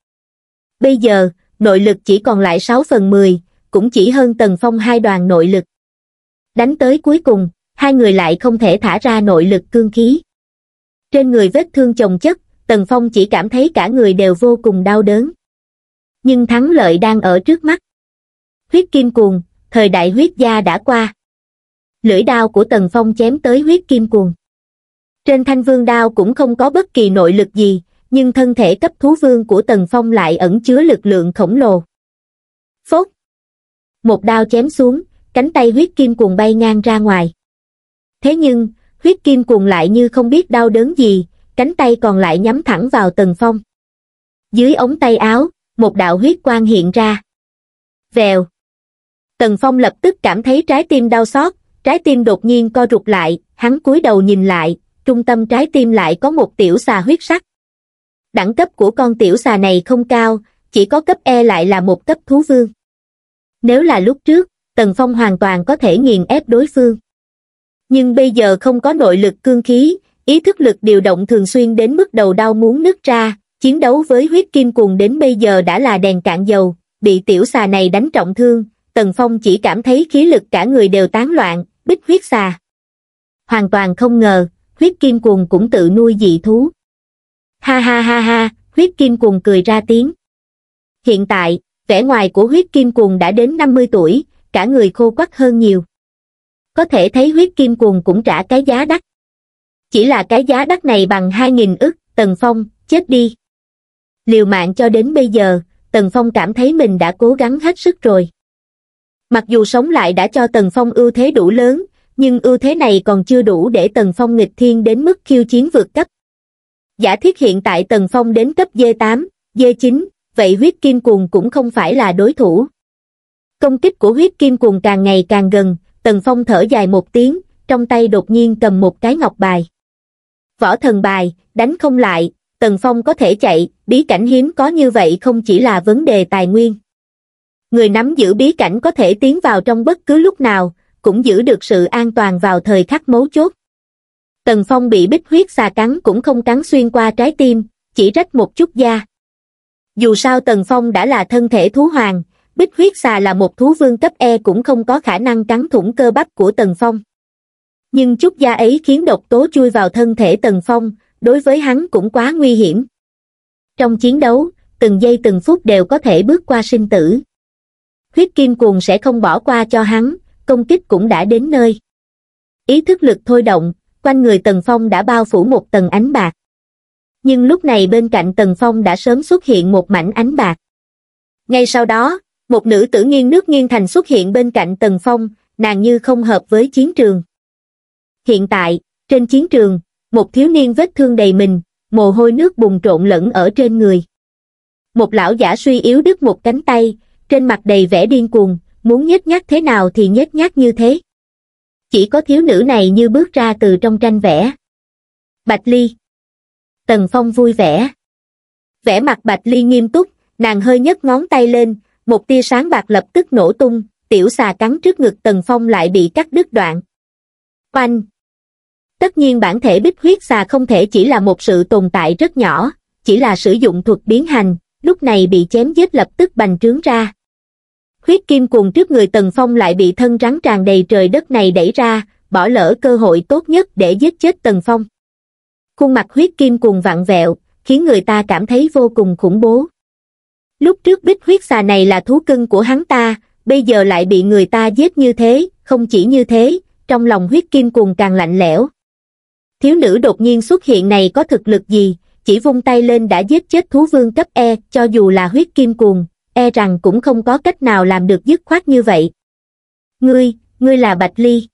Speaker 1: Bây giờ, nội lực chỉ còn lại 6 phần 10, cũng chỉ hơn tần phong hai đoàn nội lực. Đánh tới cuối cùng, hai người lại không thể thả ra nội lực cương khí. Trên người vết thương chồng chất, Tần Phong chỉ cảm thấy cả người đều vô cùng đau đớn nhưng thắng lợi đang ở trước mắt huyết kim cuồng thời đại huyết gia đã qua lưỡi đao của tần phong chém tới huyết kim cuồng trên thanh vương đao cũng không có bất kỳ nội lực gì nhưng thân thể cấp thú vương của tần phong lại ẩn chứa lực lượng khổng lồ phốt một đao chém xuống cánh tay huyết kim cuồng bay ngang ra ngoài thế nhưng huyết kim cuồng lại như không biết đau đớn gì cánh tay còn lại nhắm thẳng vào tần phong dưới ống tay áo một đạo huyết quang hiện ra vèo tần phong lập tức cảm thấy trái tim đau xót trái tim đột nhiên co rụt lại hắn cúi đầu nhìn lại trung tâm trái tim lại có một tiểu xà huyết sắc đẳng cấp của con tiểu xà này không cao chỉ có cấp e lại là một cấp thú vương nếu là lúc trước tần phong hoàn toàn có thể nghiền ép đối phương nhưng bây giờ không có nội lực cương khí ý thức lực điều động thường xuyên đến mức đầu đau muốn nứt ra chiến đấu với huyết kim cuồng đến bây giờ đã là đèn cạn dầu, bị tiểu xà này đánh trọng thương, Tần Phong chỉ cảm thấy khí lực cả người đều tán loạn, bích huyết xà. Hoàn toàn không ngờ, huyết kim cuồng cũng tự nuôi dị thú. Ha ha ha ha, huyết kim cuồng cười ra tiếng. Hiện tại, vẻ ngoài của huyết kim cuồng đã đến 50 tuổi, cả người khô quắc hơn nhiều. Có thể thấy huyết kim cuồng cũng trả cái giá đắt. Chỉ là cái giá đắt này bằng 2.000 ức, Tần Phong, chết đi liều mạng cho đến bây giờ, Tần Phong cảm thấy mình đã cố gắng hết sức rồi. Mặc dù sống lại đã cho Tần Phong ưu thế đủ lớn, nhưng ưu thế này còn chưa đủ để Tần Phong nghịch thiên đến mức khiêu chiến vượt cấp. Giả thiết hiện tại Tần Phong đến cấp D8, D9, vậy huyết kim cuồng cũng không phải là đối thủ. Công kích của huyết kim cuồng càng ngày càng gần, Tần Phong thở dài một tiếng, trong tay đột nhiên cầm một cái ngọc bài. Võ thần bài, đánh không lại, Tần Phong có thể chạy, bí cảnh hiếm có như vậy không chỉ là vấn đề tài nguyên. Người nắm giữ bí cảnh có thể tiến vào trong bất cứ lúc nào, cũng giữ được sự an toàn vào thời khắc mấu chốt. Tần Phong bị bích huyết xà cắn cũng không cắn xuyên qua trái tim, chỉ rách một chút da. Dù sao Tần Phong đã là thân thể thú hoàng, bích huyết xà là một thú vương cấp E cũng không có khả năng cắn thủng cơ bắp của Tần Phong. Nhưng chút da ấy khiến độc tố chui vào thân thể Tần Phong, đối với hắn cũng quá nguy hiểm trong chiến đấu từng giây từng phút đều có thể bước qua sinh tử huyết kim cuồng sẽ không bỏ qua cho hắn công kích cũng đã đến nơi ý thức lực thôi động quanh người tần phong đã bao phủ một tầng ánh bạc nhưng lúc này bên cạnh tần phong đã sớm xuất hiện một mảnh ánh bạc ngay sau đó một nữ tử nghiêng nước nghiêng thành xuất hiện bên cạnh tần phong nàng như không hợp với chiến trường hiện tại trên chiến trường một thiếu niên vết thương đầy mình, mồ hôi nước bùng trộn lẫn ở trên người. Một lão giả suy yếu đứt một cánh tay, trên mặt đầy vẻ điên cuồng, muốn nhếch nhác thế nào thì nhếch nhác như thế. Chỉ có thiếu nữ này như bước ra từ trong tranh vẽ. Bạch Ly Tần Phong vui vẻ. Vẻ mặt Bạch Ly nghiêm túc, nàng hơi nhấc ngón tay lên, một tia sáng bạc lập tức nổ tung, tiểu xà cắn trước ngực Tần Phong lại bị cắt đứt đoạn. Oanh! Tất nhiên bản thể bích huyết xà không thể chỉ là một sự tồn tại rất nhỏ, chỉ là sử dụng thuật biến hành, lúc này bị chém giết lập tức bành trướng ra. Huyết kim cuồng trước người Tần Phong lại bị thân rắn tràn đầy trời đất này đẩy ra, bỏ lỡ cơ hội tốt nhất để giết chết Tần Phong. Khuôn mặt huyết kim cuồng vặn vẹo, khiến người ta cảm thấy vô cùng khủng bố. Lúc trước bích huyết xà này là thú cưng của hắn ta, bây giờ lại bị người ta giết như thế, không chỉ như thế, trong lòng huyết kim cuồng càng lạnh lẽo, thiếu nữ đột nhiên xuất hiện này có thực lực gì, chỉ vung tay lên đã giết chết thú vương cấp E, cho dù là huyết kim cuồng, e rằng cũng không có cách nào làm được dứt khoát như vậy. Ngươi, ngươi là Bạch Ly.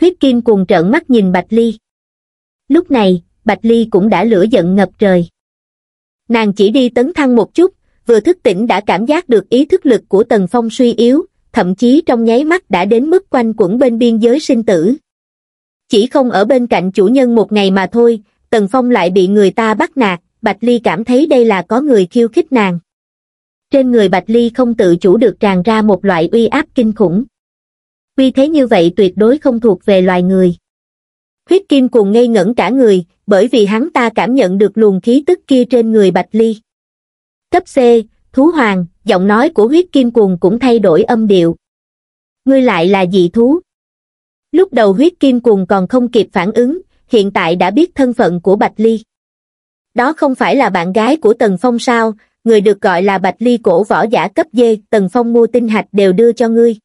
Speaker 1: Huyết kim cuồng trợn mắt nhìn Bạch Ly. Lúc này, Bạch Ly cũng đã lửa giận ngập trời. Nàng chỉ đi tấn thăng một chút, vừa thức tỉnh đã cảm giác được ý thức lực của Tần Phong suy yếu, thậm chí trong nháy mắt đã đến mức quanh quẩn bên biên giới sinh tử, chỉ không ở bên cạnh chủ nhân một ngày mà thôi tần phong lại bị người ta bắt nạt bạch ly cảm thấy đây là có người khiêu khích nàng trên người bạch ly không tự chủ được tràn ra một loại uy áp kinh khủng uy thế như vậy tuyệt đối không thuộc về loài người huyết kim cuồng ngây ngẩn cả người bởi vì hắn ta cảm nhận được luồng khí tức kia trên người bạch ly cấp c thú hoàng giọng nói của huyết kim cuồng cũng thay đổi âm điệu ngươi lại là dị thú lúc đầu huyết kim cuồng còn không kịp phản ứng hiện tại đã biết thân phận của bạch ly đó không phải là bạn gái của tần phong sao người được gọi là bạch ly cổ võ giả cấp dê tần phong mua tinh hạch đều đưa cho ngươi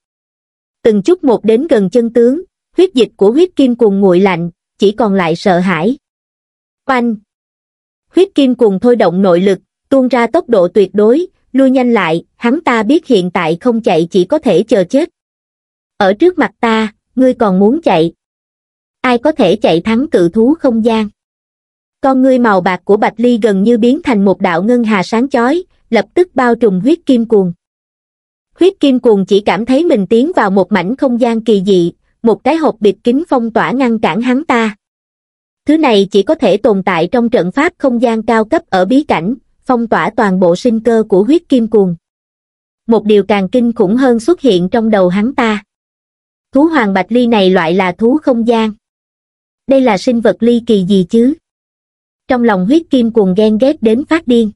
Speaker 1: từng chút một đến gần chân tướng huyết dịch của huyết kim cuồng nguội lạnh chỉ còn lại sợ hãi oanh huyết kim cuồng thôi động nội lực tuôn ra tốc độ tuyệt đối lui nhanh lại hắn ta biết hiện tại không chạy chỉ có thể chờ chết ở trước mặt ta ngươi còn muốn chạy ai có thể chạy thắng cự thú không gian con ngươi màu bạc của bạch ly gần như biến thành một đạo ngân hà sáng chói lập tức bao trùm huyết kim cuồng huyết kim cuồng chỉ cảm thấy mình tiến vào một mảnh không gian kỳ dị một cái hộp bịt kín phong tỏa ngăn cản hắn ta thứ này chỉ có thể tồn tại trong trận pháp không gian cao cấp ở bí cảnh phong tỏa toàn bộ sinh cơ của huyết kim cuồng một điều càng kinh khủng hơn xuất hiện trong đầu hắn ta thú hoàng bạch ly này loại là thú không gian. Đây là sinh vật ly kỳ gì chứ? Trong lòng huyết kim cuồng ghen ghét đến phát điên.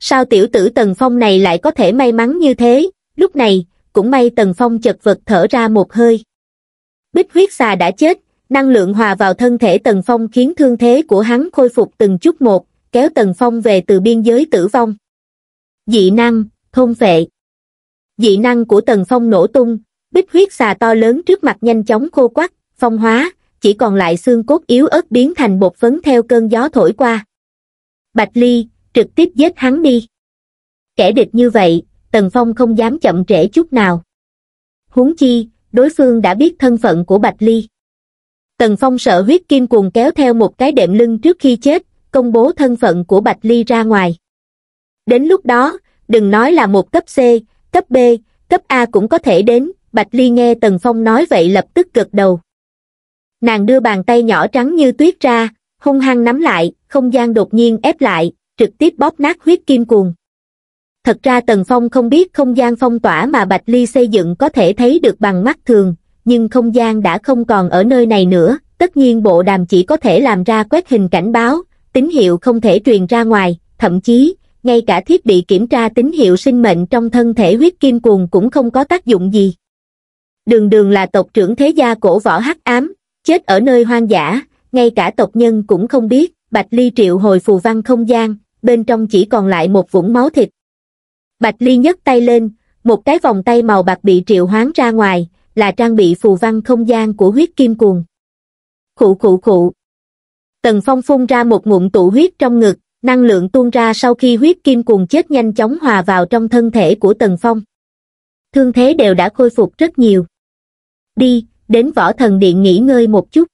Speaker 1: Sao tiểu tử Tần Phong này lại có thể may mắn như thế, lúc này, cũng may Tần Phong chật vật thở ra một hơi. Bích huyết xà đã chết, năng lượng hòa vào thân thể Tần Phong khiến thương thế của hắn khôi phục từng chút một, kéo Tần Phong về từ biên giới tử vong. Dị năng, thôn vệ. Dị năng của Tần Phong nổ tung, bích huyết xà to lớn trước mặt nhanh chóng khô quắt phong hóa chỉ còn lại xương cốt yếu ớt biến thành bột phấn theo cơn gió thổi qua bạch ly trực tiếp giết hắn đi kẻ địch như vậy tần phong không dám chậm trễ chút nào huống chi đối phương đã biết thân phận của bạch ly tần phong sợ huyết kim cuồng kéo theo một cái đệm lưng trước khi chết công bố thân phận của bạch ly ra ngoài đến lúc đó đừng nói là một cấp c cấp b cấp a cũng có thể đến bạch ly nghe tần phong nói vậy lập tức gật đầu nàng đưa bàn tay nhỏ trắng như tuyết ra hung hăng nắm lại không gian đột nhiên ép lại trực tiếp bóp nát huyết kim cuồng thật ra tần phong không biết không gian phong tỏa mà bạch ly xây dựng có thể thấy được bằng mắt thường nhưng không gian đã không còn ở nơi này nữa tất nhiên bộ đàm chỉ có thể làm ra quét hình cảnh báo tín hiệu không thể truyền ra ngoài thậm chí ngay cả thiết bị kiểm tra tín hiệu sinh mệnh trong thân thể huyết kim cuồng cũng không có tác dụng gì đường đường là tộc trưởng thế gia cổ võ hắc ám chết ở nơi hoang dã ngay cả tộc nhân cũng không biết bạch ly triệu hồi phù văn không gian bên trong chỉ còn lại một vũng máu thịt bạch ly nhấc tay lên một cái vòng tay màu bạc bị triệu hoán ra ngoài là trang bị phù văn không gian của huyết kim cuồng khụ khụ khụ tần phong phun ra một ngụm tụ huyết trong ngực năng lượng tuôn ra sau khi huyết kim cuồng chết nhanh chóng hòa vào trong thân thể của tần phong thương thế đều đã khôi phục rất nhiều đi, đến võ thần điện nghỉ ngơi một chút.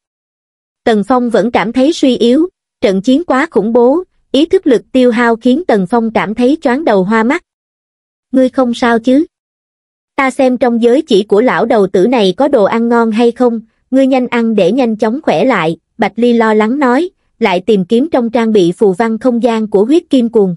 Speaker 1: Tần Phong vẫn cảm thấy suy yếu, trận chiến quá khủng bố, ý thức lực tiêu hao khiến Tần Phong cảm thấy choáng đầu hoa mắt. Ngươi không sao chứ? Ta xem trong giới chỉ của lão đầu tử này có đồ ăn ngon hay không, ngươi nhanh ăn để nhanh chóng khỏe lại, Bạch Ly lo lắng nói, lại tìm kiếm trong trang bị phù văn không gian của huyết kim cuồng.